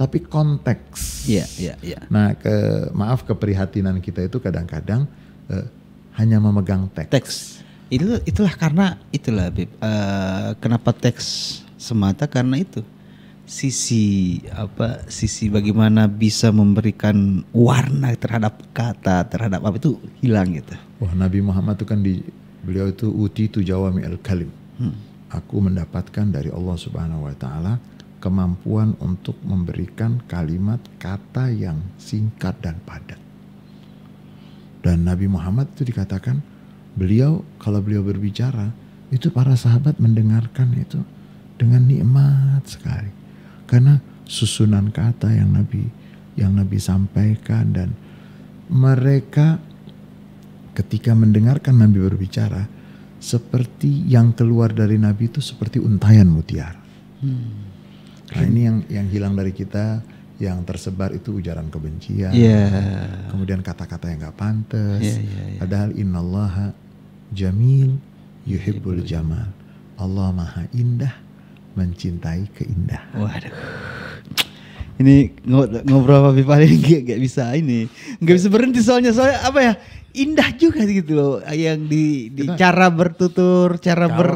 tapi konteks yeah, yeah, yeah. nah ke maaf keprihatinan kita itu kadang-kadang eh, hanya memegang teks, teks itu itulah karena itulah uh, kenapa teks semata karena itu sisi apa sisi bagaimana bisa memberikan warna terhadap kata terhadap apa itu hilang gitu. Wah Nabi Muhammad itu kan di beliau itu uti tu jawami al kalim. Hmm. Aku mendapatkan dari Allah Subhanahu Wa Taala kemampuan untuk memberikan kalimat kata yang singkat dan padat. Dan Nabi Muhammad itu dikatakan beliau kalau beliau berbicara itu para sahabat mendengarkan itu dengan nikmat sekali karena susunan kata yang Nabi yang Nabi sampaikan dan mereka ketika mendengarkan Nabi berbicara seperti yang keluar dari Nabi itu seperti untayan mutiara. Hmm. Nah ini yang yang hilang dari kita yang tersebar itu ujaran kebencian, yeah. kemudian kata-kata yang nggak pantas. Yeah, yeah, yeah. Padahal innallaha jamil yuhibbul jamal. Allah maha indah mencintai keindahan. Waduh. Ini ngobrol apa Viva ini gak, bisa ini, gak bisa berhenti soalnya soalnya apa ya indah juga gitu loh yang di, di Kita, cara bertutur, cara kalau, ber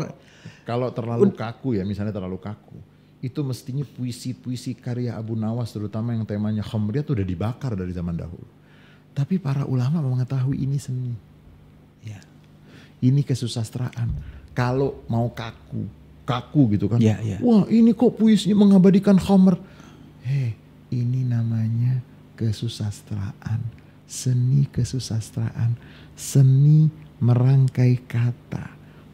kalau terlalu kaku ya misalnya terlalu kaku itu mestinya puisi-puisi karya Abu Nawas terutama yang temanya khamriyah tuh udah dibakar dari zaman dahulu. Tapi para ulama mengetahui ini seni. Ya. Ini kesusastraan. Kalau mau kaku, kaku gitu kan. Yeah, yeah. Wah ini kok puisinya mengabadikan Homer. Hei ini namanya kesusastraan. Seni kesusastraan. Seni merangkai kata.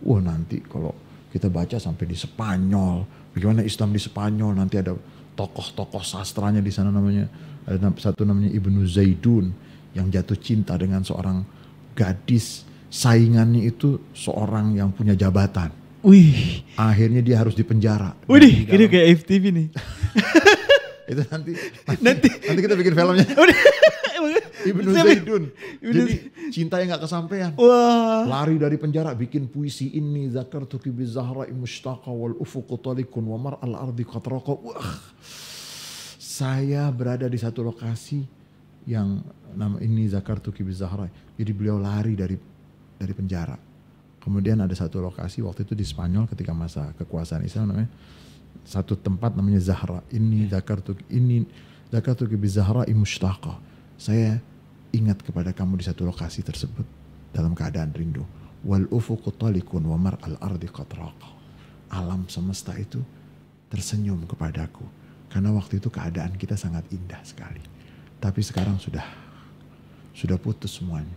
Wah nanti kalau kita baca sampai di Spanyol. Bagaimana Islam di Spanyol nanti ada tokoh-tokoh sastranya di sana namanya eh, ada satu namanya Ibnu Zaidun yang jatuh cinta dengan seorang gadis saingannya itu seorang yang punya jabatan Wih. Akhirnya dia harus dipenjara. Wih, ini kayak FTV nih. itu nanti, nanti nanti kita bikin filmnya. Ibnu Zaidun. Jadi cinta yang gak kesampaian. Wah. Lari dari penjara bikin puisi ini zakartu bi zahra mushtaqa wal ufuqu talikun wa mar al ardi qatraqa. Wah. Saya berada di satu lokasi yang nama ini Zakar bi zahra. Jadi beliau lari dari dari penjara Kemudian ada satu lokasi waktu itu di Spanyol ketika masa kekuasaan Islam namanya satu tempat namanya Zahra. Ini yeah. zakartu ini zakartu bi Zahra imushtaqa. Saya ingat kepada kamu di satu lokasi tersebut dalam keadaan rindu. Wal ufuqu talikun wa mar al ardi qatraqa. Alam semesta itu tersenyum kepadaku karena waktu itu keadaan kita sangat indah sekali. Tapi sekarang sudah sudah putus semuanya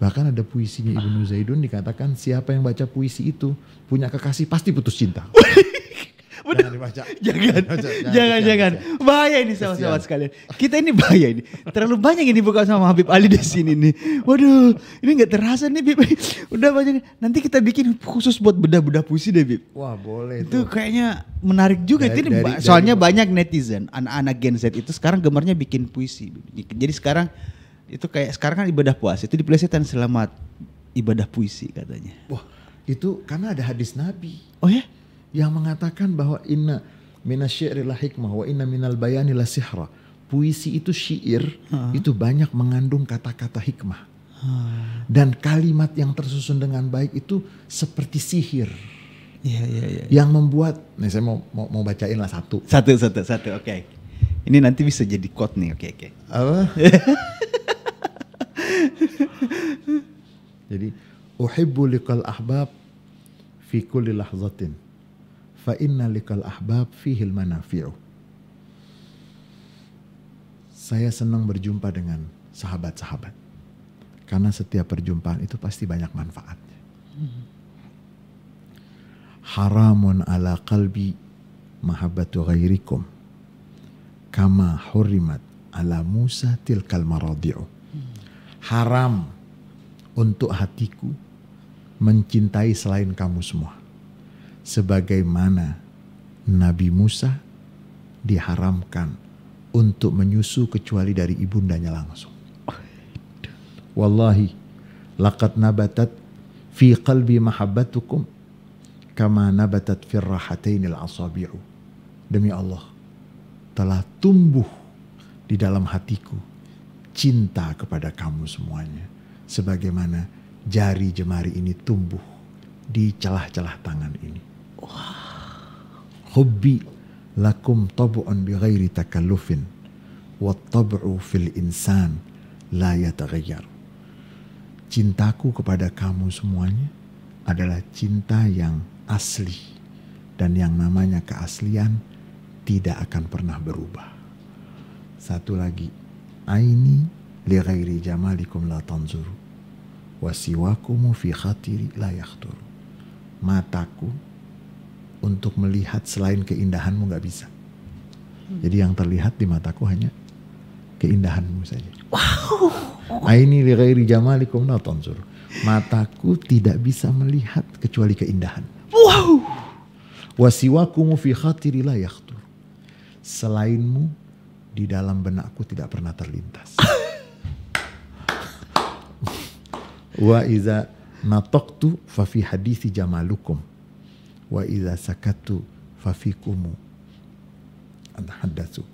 Bahkan ada puisinya Ibnu Zaidun dikatakan siapa yang baca puisi itu punya kekasih pasti putus cinta. Jangan dibaca. Jangan. Jangan, jangan. Bahaya ini sama-sama sekalian. Kita ini bahaya ini. Terlalu banyak ini buka sama Habib Ali di sini nih. Waduh, ini nggak terasa nih Bib. Udah banyak. Nanti kita bikin khusus buat bedah-bedah puisi deh Bib. Wah boleh. Itu tuh. kayaknya menarik juga. Dari, ini soalnya banyak netizen, anak-anak Gen Z itu sekarang gemarnya bikin puisi. Jadi sekarang itu kayak sekarang kan ibadah puasa itu dipelesetan selamat ibadah puisi katanya. Wah, itu karena ada hadis Nabi. Oh ya? Yang mengatakan bahwa inna minasyi'ri hikmah wa inna minal bayani la sihra. Puisi itu syair, uh -huh. itu banyak mengandung kata-kata hikmah. Uh. Dan kalimat yang tersusun dengan baik itu seperti sihir. Iya, iya, iya, iya. Yang membuat, nih saya mau mau, mau bacain lah satu. Satu, satu, satu. Oke. Okay. Ini nanti bisa jadi quote nih. Oke, okay, oke. Okay. Apa? Jadi uhibbu liqal ahbab fi kulli lahzatin fa inna liqal ahbab fihi manafi'u. Saya senang berjumpa dengan sahabat-sahabat. Karena setiap perjumpaan itu pasti banyak manfaatnya. Haramun ala qalbi mahabbatu ghairikum kama hurimat ala Musa tilkal maradi'u. Haram untuk hatiku mencintai selain kamu semua. Sebagaimana Nabi Musa diharamkan untuk menyusu kecuali dari ibundanya langsung. Wallahi, lakat nabatat fi qalbi mahabbatukum kama nabatat fi rahatainil asabi'u. Demi Allah, telah tumbuh di dalam hatiku cinta kepada kamu semuanya sebagaimana jari jemari ini tumbuh di celah-celah tangan ini. Hobi lakum tabu'un bighairi takallufin wa tabu'u fil insan la yataghayyar. Cintaku kepada kamu semuanya adalah cinta yang asli dan yang namanya keaslian tidak akan pernah berubah. Satu lagi, aini lighairi jamalikum la tanzuru wasiwakumu fi khatiri la yakhturu mataku untuk melihat selain keindahanmu nggak bisa hmm. jadi yang terlihat di mataku hanya keindahanmu saja wow aini lighairi jamalikum la tanzuru mataku tidak bisa melihat kecuali keindahan wow wasiwakumu fi khatiri la yakhtur. selainmu di dalam benakku tidak pernah terlintas Wa iza fa fi hadithi jamalukum. Wa iza sakatu fafikumu. Antahaddatsu.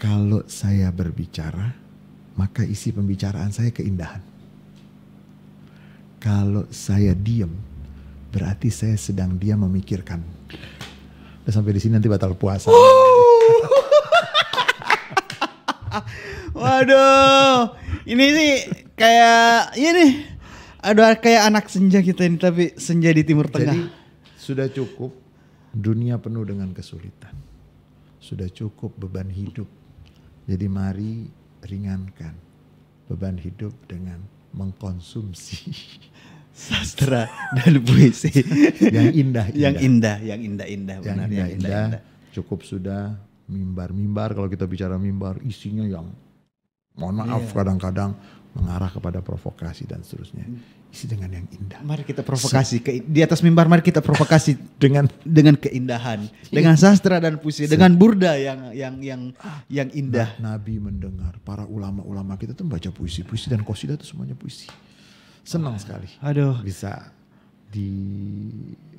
Kalau saya berbicara, maka isi pembicaraan saya keindahan. Kalau saya diam, berarti saya sedang dia memikirkan. sampai di sini nanti batal puasa. Oh! Waduh, ini sih kayak ini iya aduh kayak anak senja kita ini tapi senja di timur tengah. Jadi sudah cukup dunia penuh dengan kesulitan. Sudah cukup beban hidup. Jadi mari ringankan beban hidup dengan mengkonsumsi sastra dan puisi yang indah, yang indah yang indah indah yang indah. indah. cukup sudah mimbar mimbar kalau kita bicara mimbar isinya yang mohon maaf kadang iya. kadang-kadang mengarah kepada provokasi dan seterusnya. Hmm. Isi dengan yang indah. Mari kita provokasi ke, di atas mimbar mari kita provokasi dengan dengan keindahan, iya. dengan sastra dan puisi, dengan burda yang yang yang ah, yang indah. Nah, Nabi mendengar para ulama-ulama kita tuh baca puisi-puisi dan kosida itu semuanya puisi. Senang sekali. Aduh. Bisa di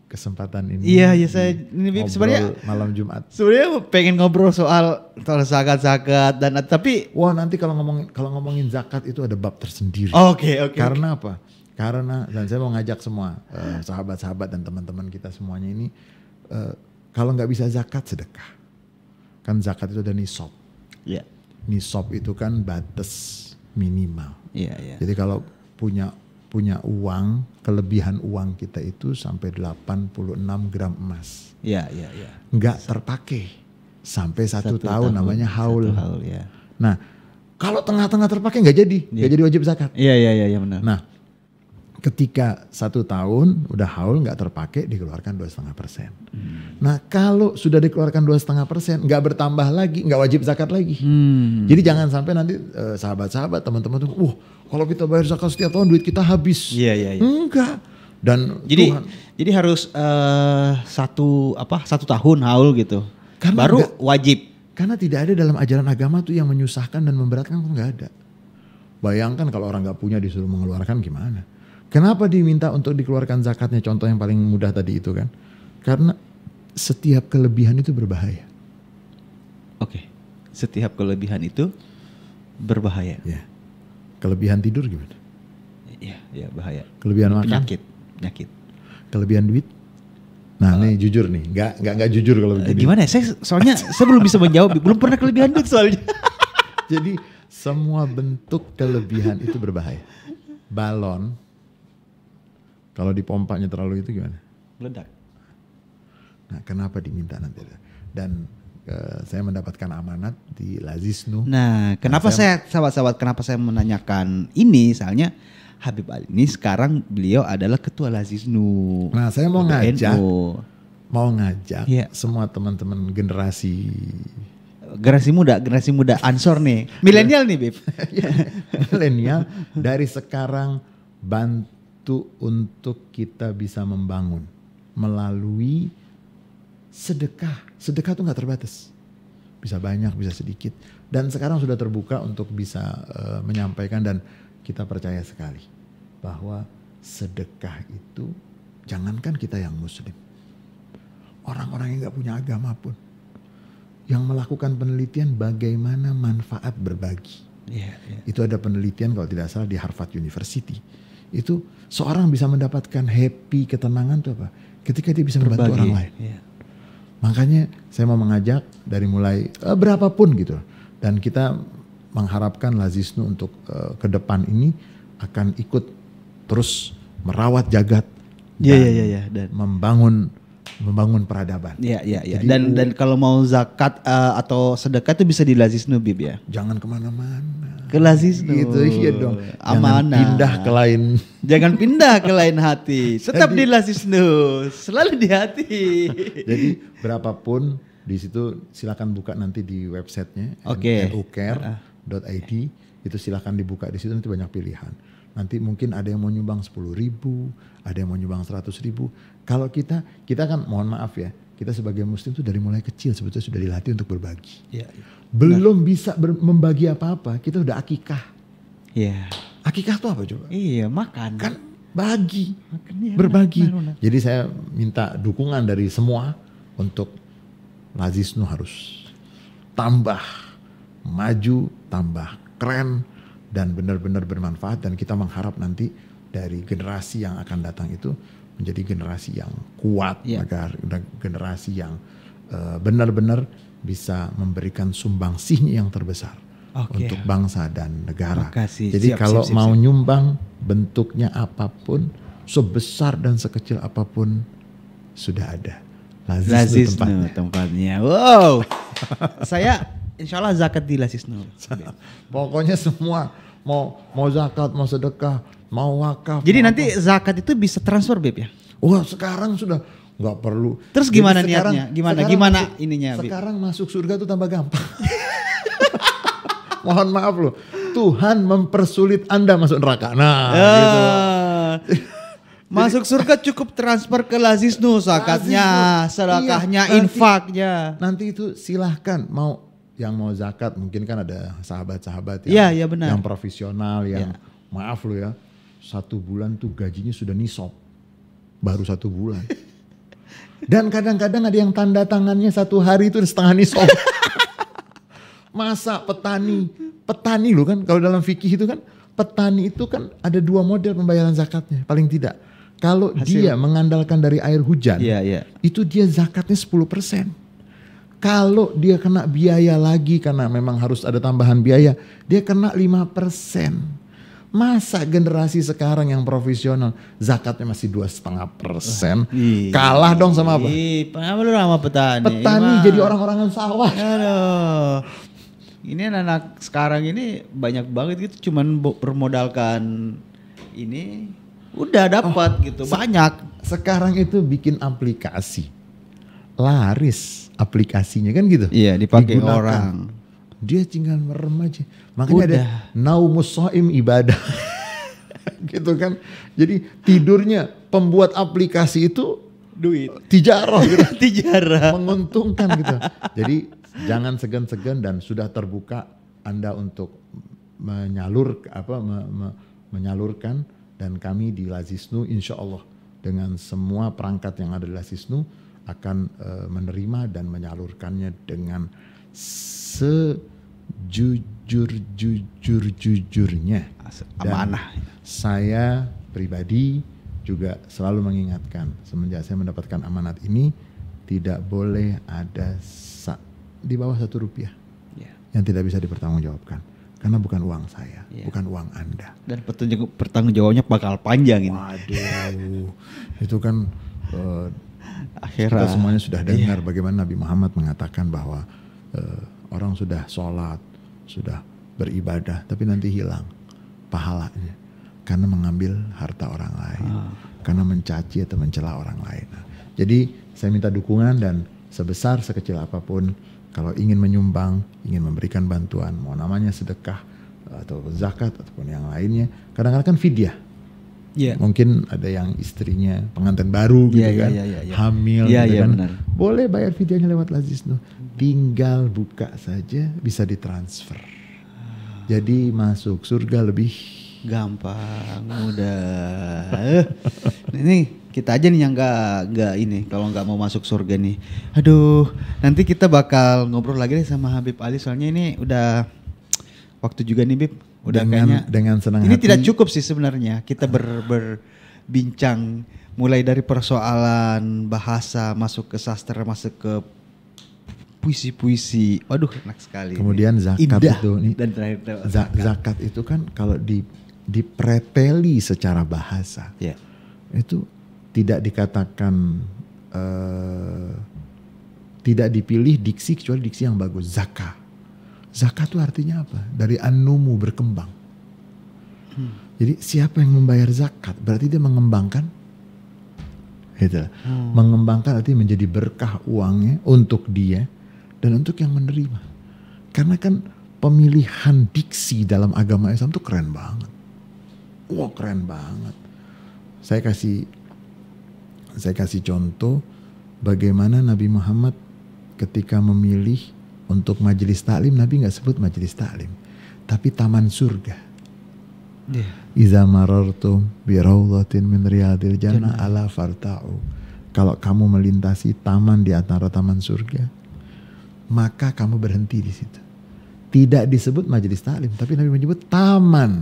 kesempatan ini. Iya, iya saya ini sebenarnya malam Jumat. Sebenarnya pengen ngobrol soal soal zakat-zakat dan tapi wah nanti kalau ngomong kalau ngomongin zakat itu ada bab tersendiri. Oke, okay, oke. Okay, Karena okay. apa? Karena dan saya mau ngajak semua eh, sahabat-sahabat uh, dan teman-teman kita semuanya ini uh, kalau nggak bisa zakat sedekah. Kan zakat itu ada nisab. Iya. Yeah. Nisab itu kan batas minimal. Iya, yeah, iya. Yeah. Jadi kalau punya punya uang, kelebihan uang kita itu sampai 86 gram emas. Iya, iya, iya. Enggak terpakai sampai satu, satu tahun, tahun namanya haul. Satu haul ya. Nah, kalau tengah-tengah terpakai nggak jadi, nggak ya. jadi wajib zakat. Iya, iya, iya, ya, benar. Nah, ketika satu tahun udah haul nggak terpakai dikeluarkan dua setengah persen. Hmm. Nah kalau sudah dikeluarkan dua setengah persen nggak bertambah lagi nggak wajib zakat lagi. Hmm. Jadi jangan sampai nanti eh, sahabat-sahabat teman-teman tuh, wah kalau kita bayar zakat setiap tahun duit kita habis. Iya, iya, yeah. Enggak. Dan jadi Tuhan, jadi harus uh, satu apa? Satu tahun haul gitu. Karena Baru enggak, wajib. Karena tidak ada dalam ajaran agama tuh yang menyusahkan dan memberatkan enggak ada. Bayangkan kalau orang nggak punya disuruh mengeluarkan gimana? Kenapa diminta untuk dikeluarkan zakatnya? Contoh yang paling mudah tadi itu kan. Karena setiap kelebihan itu berbahaya. Oke. Okay. Setiap kelebihan itu berbahaya. Yeah. Kelebihan tidur gimana? Iya, iya bahaya. Kelebihan makan? Penyakit, penyakit. Kelebihan duit? Nah, uh, jujur nih, nggak nggak nggak jujur kalau eh, begini. Gimana? Ya? Saya soalnya saya belum bisa menjawab, belum pernah kelebihan duit soalnya. Jadi semua bentuk kelebihan itu berbahaya. Balon kalau dipompanya terlalu itu gimana? Meledak. Nah, kenapa diminta nanti? Dan ke saya mendapatkan amanat di Lazisnu. Nah, nah, kenapa nah, saya sahabat-sahabat kenapa saya menanyakan ini? Soalnya Habib Ali ini sekarang beliau adalah ketua Lazisnu. Nah, saya mau ngajak mau ngajak yeah. semua teman-teman generasi generasi muda, generasi muda ansor nih, milenial nih, Bib. Iya, milenial dari sekarang bantu untuk kita bisa membangun melalui sedekah. Sedekah itu nggak terbatas. Bisa banyak, bisa sedikit. Dan sekarang sudah terbuka untuk bisa uh, menyampaikan dan kita percaya sekali bahwa sedekah itu jangankan kita yang muslim. Orang-orang yang nggak punya agama pun yang melakukan penelitian bagaimana manfaat berbagi. Yeah, yeah. Itu ada penelitian kalau tidak salah di Harvard University. Itu seorang bisa mendapatkan happy ketenangan itu apa? Ketika dia bisa berbagi. membantu orang lain. Yeah. Makanya saya mau mengajak dari mulai uh, berapapun gitu. Dan kita mengharapkan Lazisnu untuk uh, ke depan ini akan ikut terus merawat jagat iya, dan, yeah, yeah, yeah, dan membangun membangun peradaban. Iya, iya, iya. Dan dan kalau mau zakat uh, atau sedekah itu bisa di Lazis Nubib ya. Jangan kemana mana Ke Lazis Nubib. Gitu iya dong. Amanah. Jangan pindah ke lain. Jangan pindah ke lain hati. Tetap di Lazis Nubib. Selalu di hati. Jadi berapapun di situ silakan buka nanti di websitenya okay. nucare.id itu silakan dibuka di situ nanti banyak pilihan nanti mungkin ada yang mau nyumbang sepuluh ribu, ada yang mau nyumbang seratus ribu. Kalau kita, kita kan mohon maaf ya, kita sebagai muslim itu dari mulai kecil sebetulnya sudah dilatih untuk berbagi. Ya, Belum nah. bisa ber, membagi apa-apa, kita udah akikah. Iya. Akikah itu apa coba? Iya, makan. Kan bagi, makan, ya, berbagi. Jadi saya minta dukungan dari semua untuk Lazisnu harus tambah maju, tambah keren dan benar-benar bermanfaat dan kita mengharap nanti dari generasi yang akan datang itu menjadi generasi yang kuat yeah. agar generasi yang eh, benar-benar uh, bisa memberikan sumbangsihnya yang terbesar okay. untuk bangsa dan negara. Makasih. Jadi siap, kalau siap, siap, mau nyumbang bentuknya apapun, sebesar dan sekecil apapun sudah ada. Lazis, Lazis tempatnya. Nu, tempatnya. Wow. Saya insya Allah zakat di Lazis Pokoknya semua mau mau zakat, mau sedekah, mau wakaf. Jadi mau nanti apa. zakat itu bisa transfer Beb ya? Wah sekarang sudah nggak perlu. Terus gimana Jadi sekarang, Gimana? Sekarang, gimana masuk, ininya? Beb? Sekarang masuk surga tuh tambah gampang. Mohon maaf loh, Tuhan mempersulit anda masuk neraka. Nah, ya. gitu. Masuk surga cukup transfer ke Lazisnu zakatnya, iya, sedekahnya, iya, infaknya. Nanti itu silahkan mau yang mau zakat mungkin kan ada sahabat-sahabat yang, ya, ya benar. yang profesional yang ya. maaf lo ya satu bulan tuh gajinya sudah nisop baru satu bulan dan kadang-kadang ada yang tanda tangannya satu hari itu setengah nisop masa petani petani lo kan kalau dalam fikih itu kan petani itu kan ada dua model pembayaran zakatnya paling tidak kalau dia mengandalkan dari air hujan ya, ya. itu dia zakatnya 10% persen kalau dia kena biaya lagi karena memang harus ada tambahan biaya, dia kena 5%. Masa generasi sekarang yang profesional zakatnya masih dua setengah persen, kalah dong sama apa? Iya, lu sama petani. Petani Ima. jadi orang yang sawah. Aduh, ini anak-anak sekarang ini banyak banget gitu, cuman bermodalkan ini udah dapat oh, gitu banyak. Sekarang itu bikin aplikasi laris aplikasinya kan gitu. Iya, dipakai Digunakan. orang. Dia tinggal merem aja. Makanya Udah. ada soim ibadah. gitu kan. Jadi tidurnya pembuat aplikasi itu duit. Tijarah gitu. Tijarah. Menguntungkan gitu. Jadi jangan segan-segan dan sudah terbuka Anda untuk menyalur apa me, me, menyalurkan dan kami di Lazisnu insya Allah dengan semua perangkat yang ada di Lazisnu akan eh, menerima dan menyalurkannya dengan sejujur-jujur-jujurnya. Ah, amanah. Saya pribadi juga selalu mengingatkan semenjak saya mendapatkan amanat ini tidak boleh ada di bawah satu rupiah yeah. yang tidak bisa dipertanggungjawabkan karena bukan uang saya, yeah. bukan uang Anda. Dan pertanggung jawabnya bakal panjang ini. Waduh, itu kan uh, akhirat. Kita semuanya sudah iya. dengar yeah. bagaimana Nabi Muhammad mengatakan bahwa uh, orang sudah sholat, sudah beribadah, tapi nanti hilang pahalanya karena mengambil harta orang lain, ah. karena mencaci atau mencela orang lain. Nah, jadi saya minta dukungan dan sebesar sekecil apapun, kalau ingin menyumbang, ingin memberikan bantuan, mau namanya sedekah eh, atau zakat ataupun yang lainnya, kadang-kadang kan fidyah yeah. mungkin ada yang istrinya pengantin baru gitu yeah, iya, kan, yeah, yeah, yeah. hamil yeah, gitu yeah, kan, benar. boleh bayar videonya lewat Lazisno, tinggal buka saja bisa ditransfer, jadi masuk surga lebih gampang, mudah. ini kita aja nih yang nggak nggak ini kalau nggak mau masuk surga nih. Aduh, nanti kita bakal ngobrol lagi deh sama Habib Ali soalnya ini udah waktu juga nih Bib Udah dengan, kayaknya dengan senang ini hati. tidak cukup sih sebenarnya kita ber, berbincang mulai dari persoalan bahasa masuk ke sastra masuk ke puisi-puisi. Waduh, enak sekali. Kemudian ini. zakat Indah. itu nih. Dan terakhir zakat. zakat itu kan kalau di dipreteli secara bahasa. Yeah. Itu tidak dikatakan uh, tidak dipilih diksi kecuali diksi yang bagus zakat Zakat itu artinya apa? Dari anumu berkembang. Hmm. Jadi siapa yang membayar zakat berarti dia mengembangkan gitu. Hmm. Mengembangkan artinya menjadi berkah uangnya untuk dia dan untuk yang menerima. Karena kan pemilihan diksi dalam agama Islam itu keren banget. Wah, keren banget. Saya kasih saya kasih contoh bagaimana Nabi Muhammad ketika memilih untuk majelis taklim Nabi nggak sebut majelis taklim, tapi taman surga. Yeah. Iza marartum biraulatin min riyadil jannah ala farta'u. Kalau kamu melintasi taman di antara taman surga, maka kamu berhenti di situ. Tidak disebut majelis taklim, tapi Nabi menyebut taman.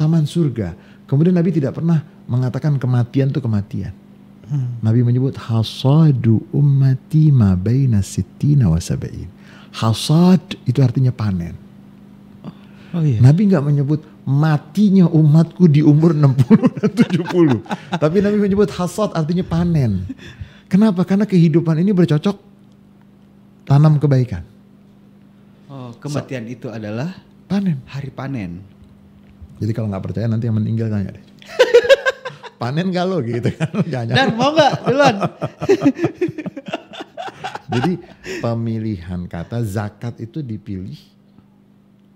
Taman surga. Kemudian Nabi tidak pernah mengatakan kematian itu kematian Hmm. Nabi menyebut hasadu ummati ma baina sittina wa sabain. Hasad itu artinya panen. Oh, iya. Nabi nggak menyebut matinya umatku di umur 60 dan 70. Tapi Nabi menyebut hasad artinya panen. Kenapa? Karena kehidupan ini bercocok tanam kebaikan. Oh, kematian so, itu adalah panen. Hari panen. Jadi kalau nggak percaya nanti yang meninggal tanya deh panen gak lo gitu kan. Jangan Dan mau gak duluan? Jadi pemilihan kata zakat itu dipilih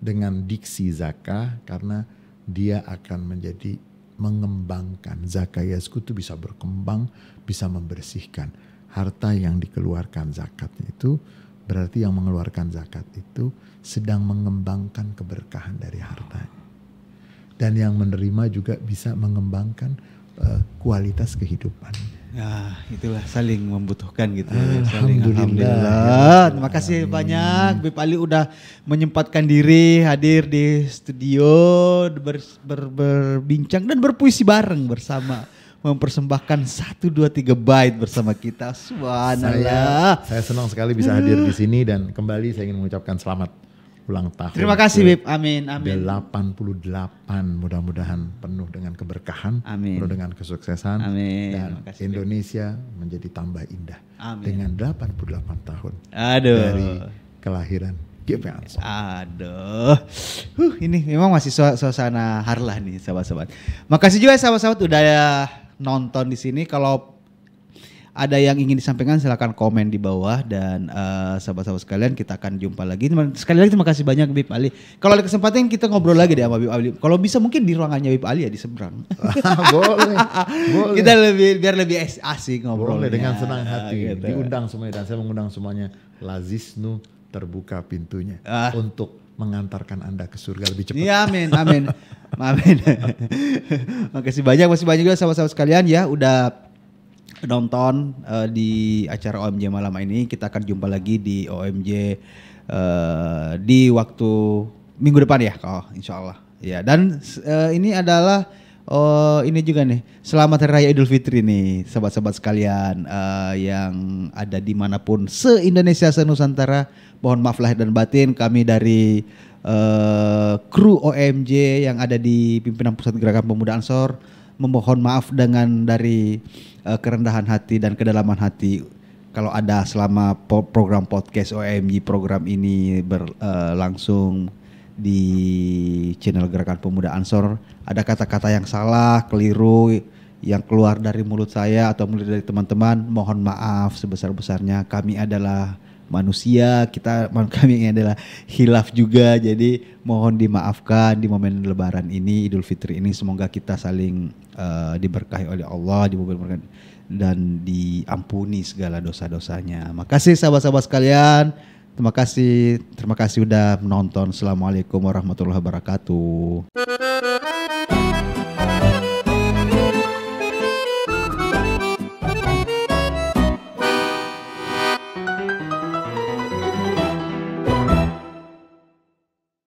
dengan diksi zakah karena dia akan menjadi mengembangkan zakaya itu bisa berkembang, bisa membersihkan harta yang dikeluarkan zakat itu berarti yang mengeluarkan zakat itu sedang mengembangkan keberkahan dari hartanya. Dan yang menerima juga bisa mengembangkan Eh, kualitas kehidupan. Nah, itulah saling membutuhkan gitu. Ya, alhamdulillah. Saling, alhamdulillah. Terima kasih Amin. banyak Bip Ali udah menyempatkan diri hadir di studio ber, ber, berbincang dan berpuisi bareng bersama mempersembahkan satu dua tiga bait bersama kita. Subhanallah. Saya, saya senang sekali bisa hadir di sini dan kembali saya ingin mengucapkan selamat ulang tahun. Terima kasih Bib. Amin. Amin. 88 mudah-mudahan penuh dengan keberkahan, amin. penuh dengan kesuksesan amin. dan kasih, Indonesia Bip. menjadi tambah indah amin. dengan 88 tahun. Aduh. Dari kelahiran GP Aduh. Huh, ini memang masih suasana harlah nih sahabat-sahabat. Makasih juga sahabat-sahabat udah nonton di sini kalau ada yang ingin disampaikan silahkan komen di bawah dan sahabat eh, sahabat-sahabat sekalian kita akan jumpa lagi. Sekali lagi terima kasih banyak Bib Ali. Kalau ada kesempatan kita ngobrol lagi deh sama Bib Ali. Kalau bisa mungkin di ruangannya Bib Ali ya di seberang. boleh, boleh. Kita lebih biar lebih asik ngobrol. Boleh dengan senang hati. Gitu. Diundang semuanya dan saya mengundang semuanya. Lazisnu terbuka pintunya ah. untuk mengantarkan Anda ke surga lebih cepat. ya amin, amin. amin. Makasih banyak, masih banyak juga sahabat-sahabat sekalian ya udah nonton uh, eh, di acara OMJ malam ini. Kita akan jumpa lagi di OMJ uh, eh, di waktu minggu depan ya, oh, insya Allah. Ya dan uh, ini adalah Oh ini juga nih, selamat Hari Raya Idul Fitri nih, sahabat-sahabat sekalian uh, yang ada dimanapun se Indonesia se Nusantara. Mohon maaf lahir dan batin kami dari uh, kru OMJ yang ada di pimpinan pusat gerakan pemuda Ansor. Memohon maaf dengan dari uh, kerendahan hati dan kedalaman hati kalau ada selama po program podcast OMG program ini berlangsung eh, uh, di channel Gerakan Pemuda Ansor ada kata-kata yang salah, keliru yang keluar dari mulut saya atau mulut dari teman-teman, mohon maaf sebesar-besarnya. Kami adalah manusia kita kami adalah hilaf juga jadi mohon dimaafkan di momen lebaran ini Idul Fitri ini semoga kita saling uh, diberkahi oleh Allah di diberkahi dan diampuni segala dosa-dosanya makasih sahabat-sahabat sekalian terima kasih terima kasih sudah menonton assalamualaikum warahmatullahi wabarakatuh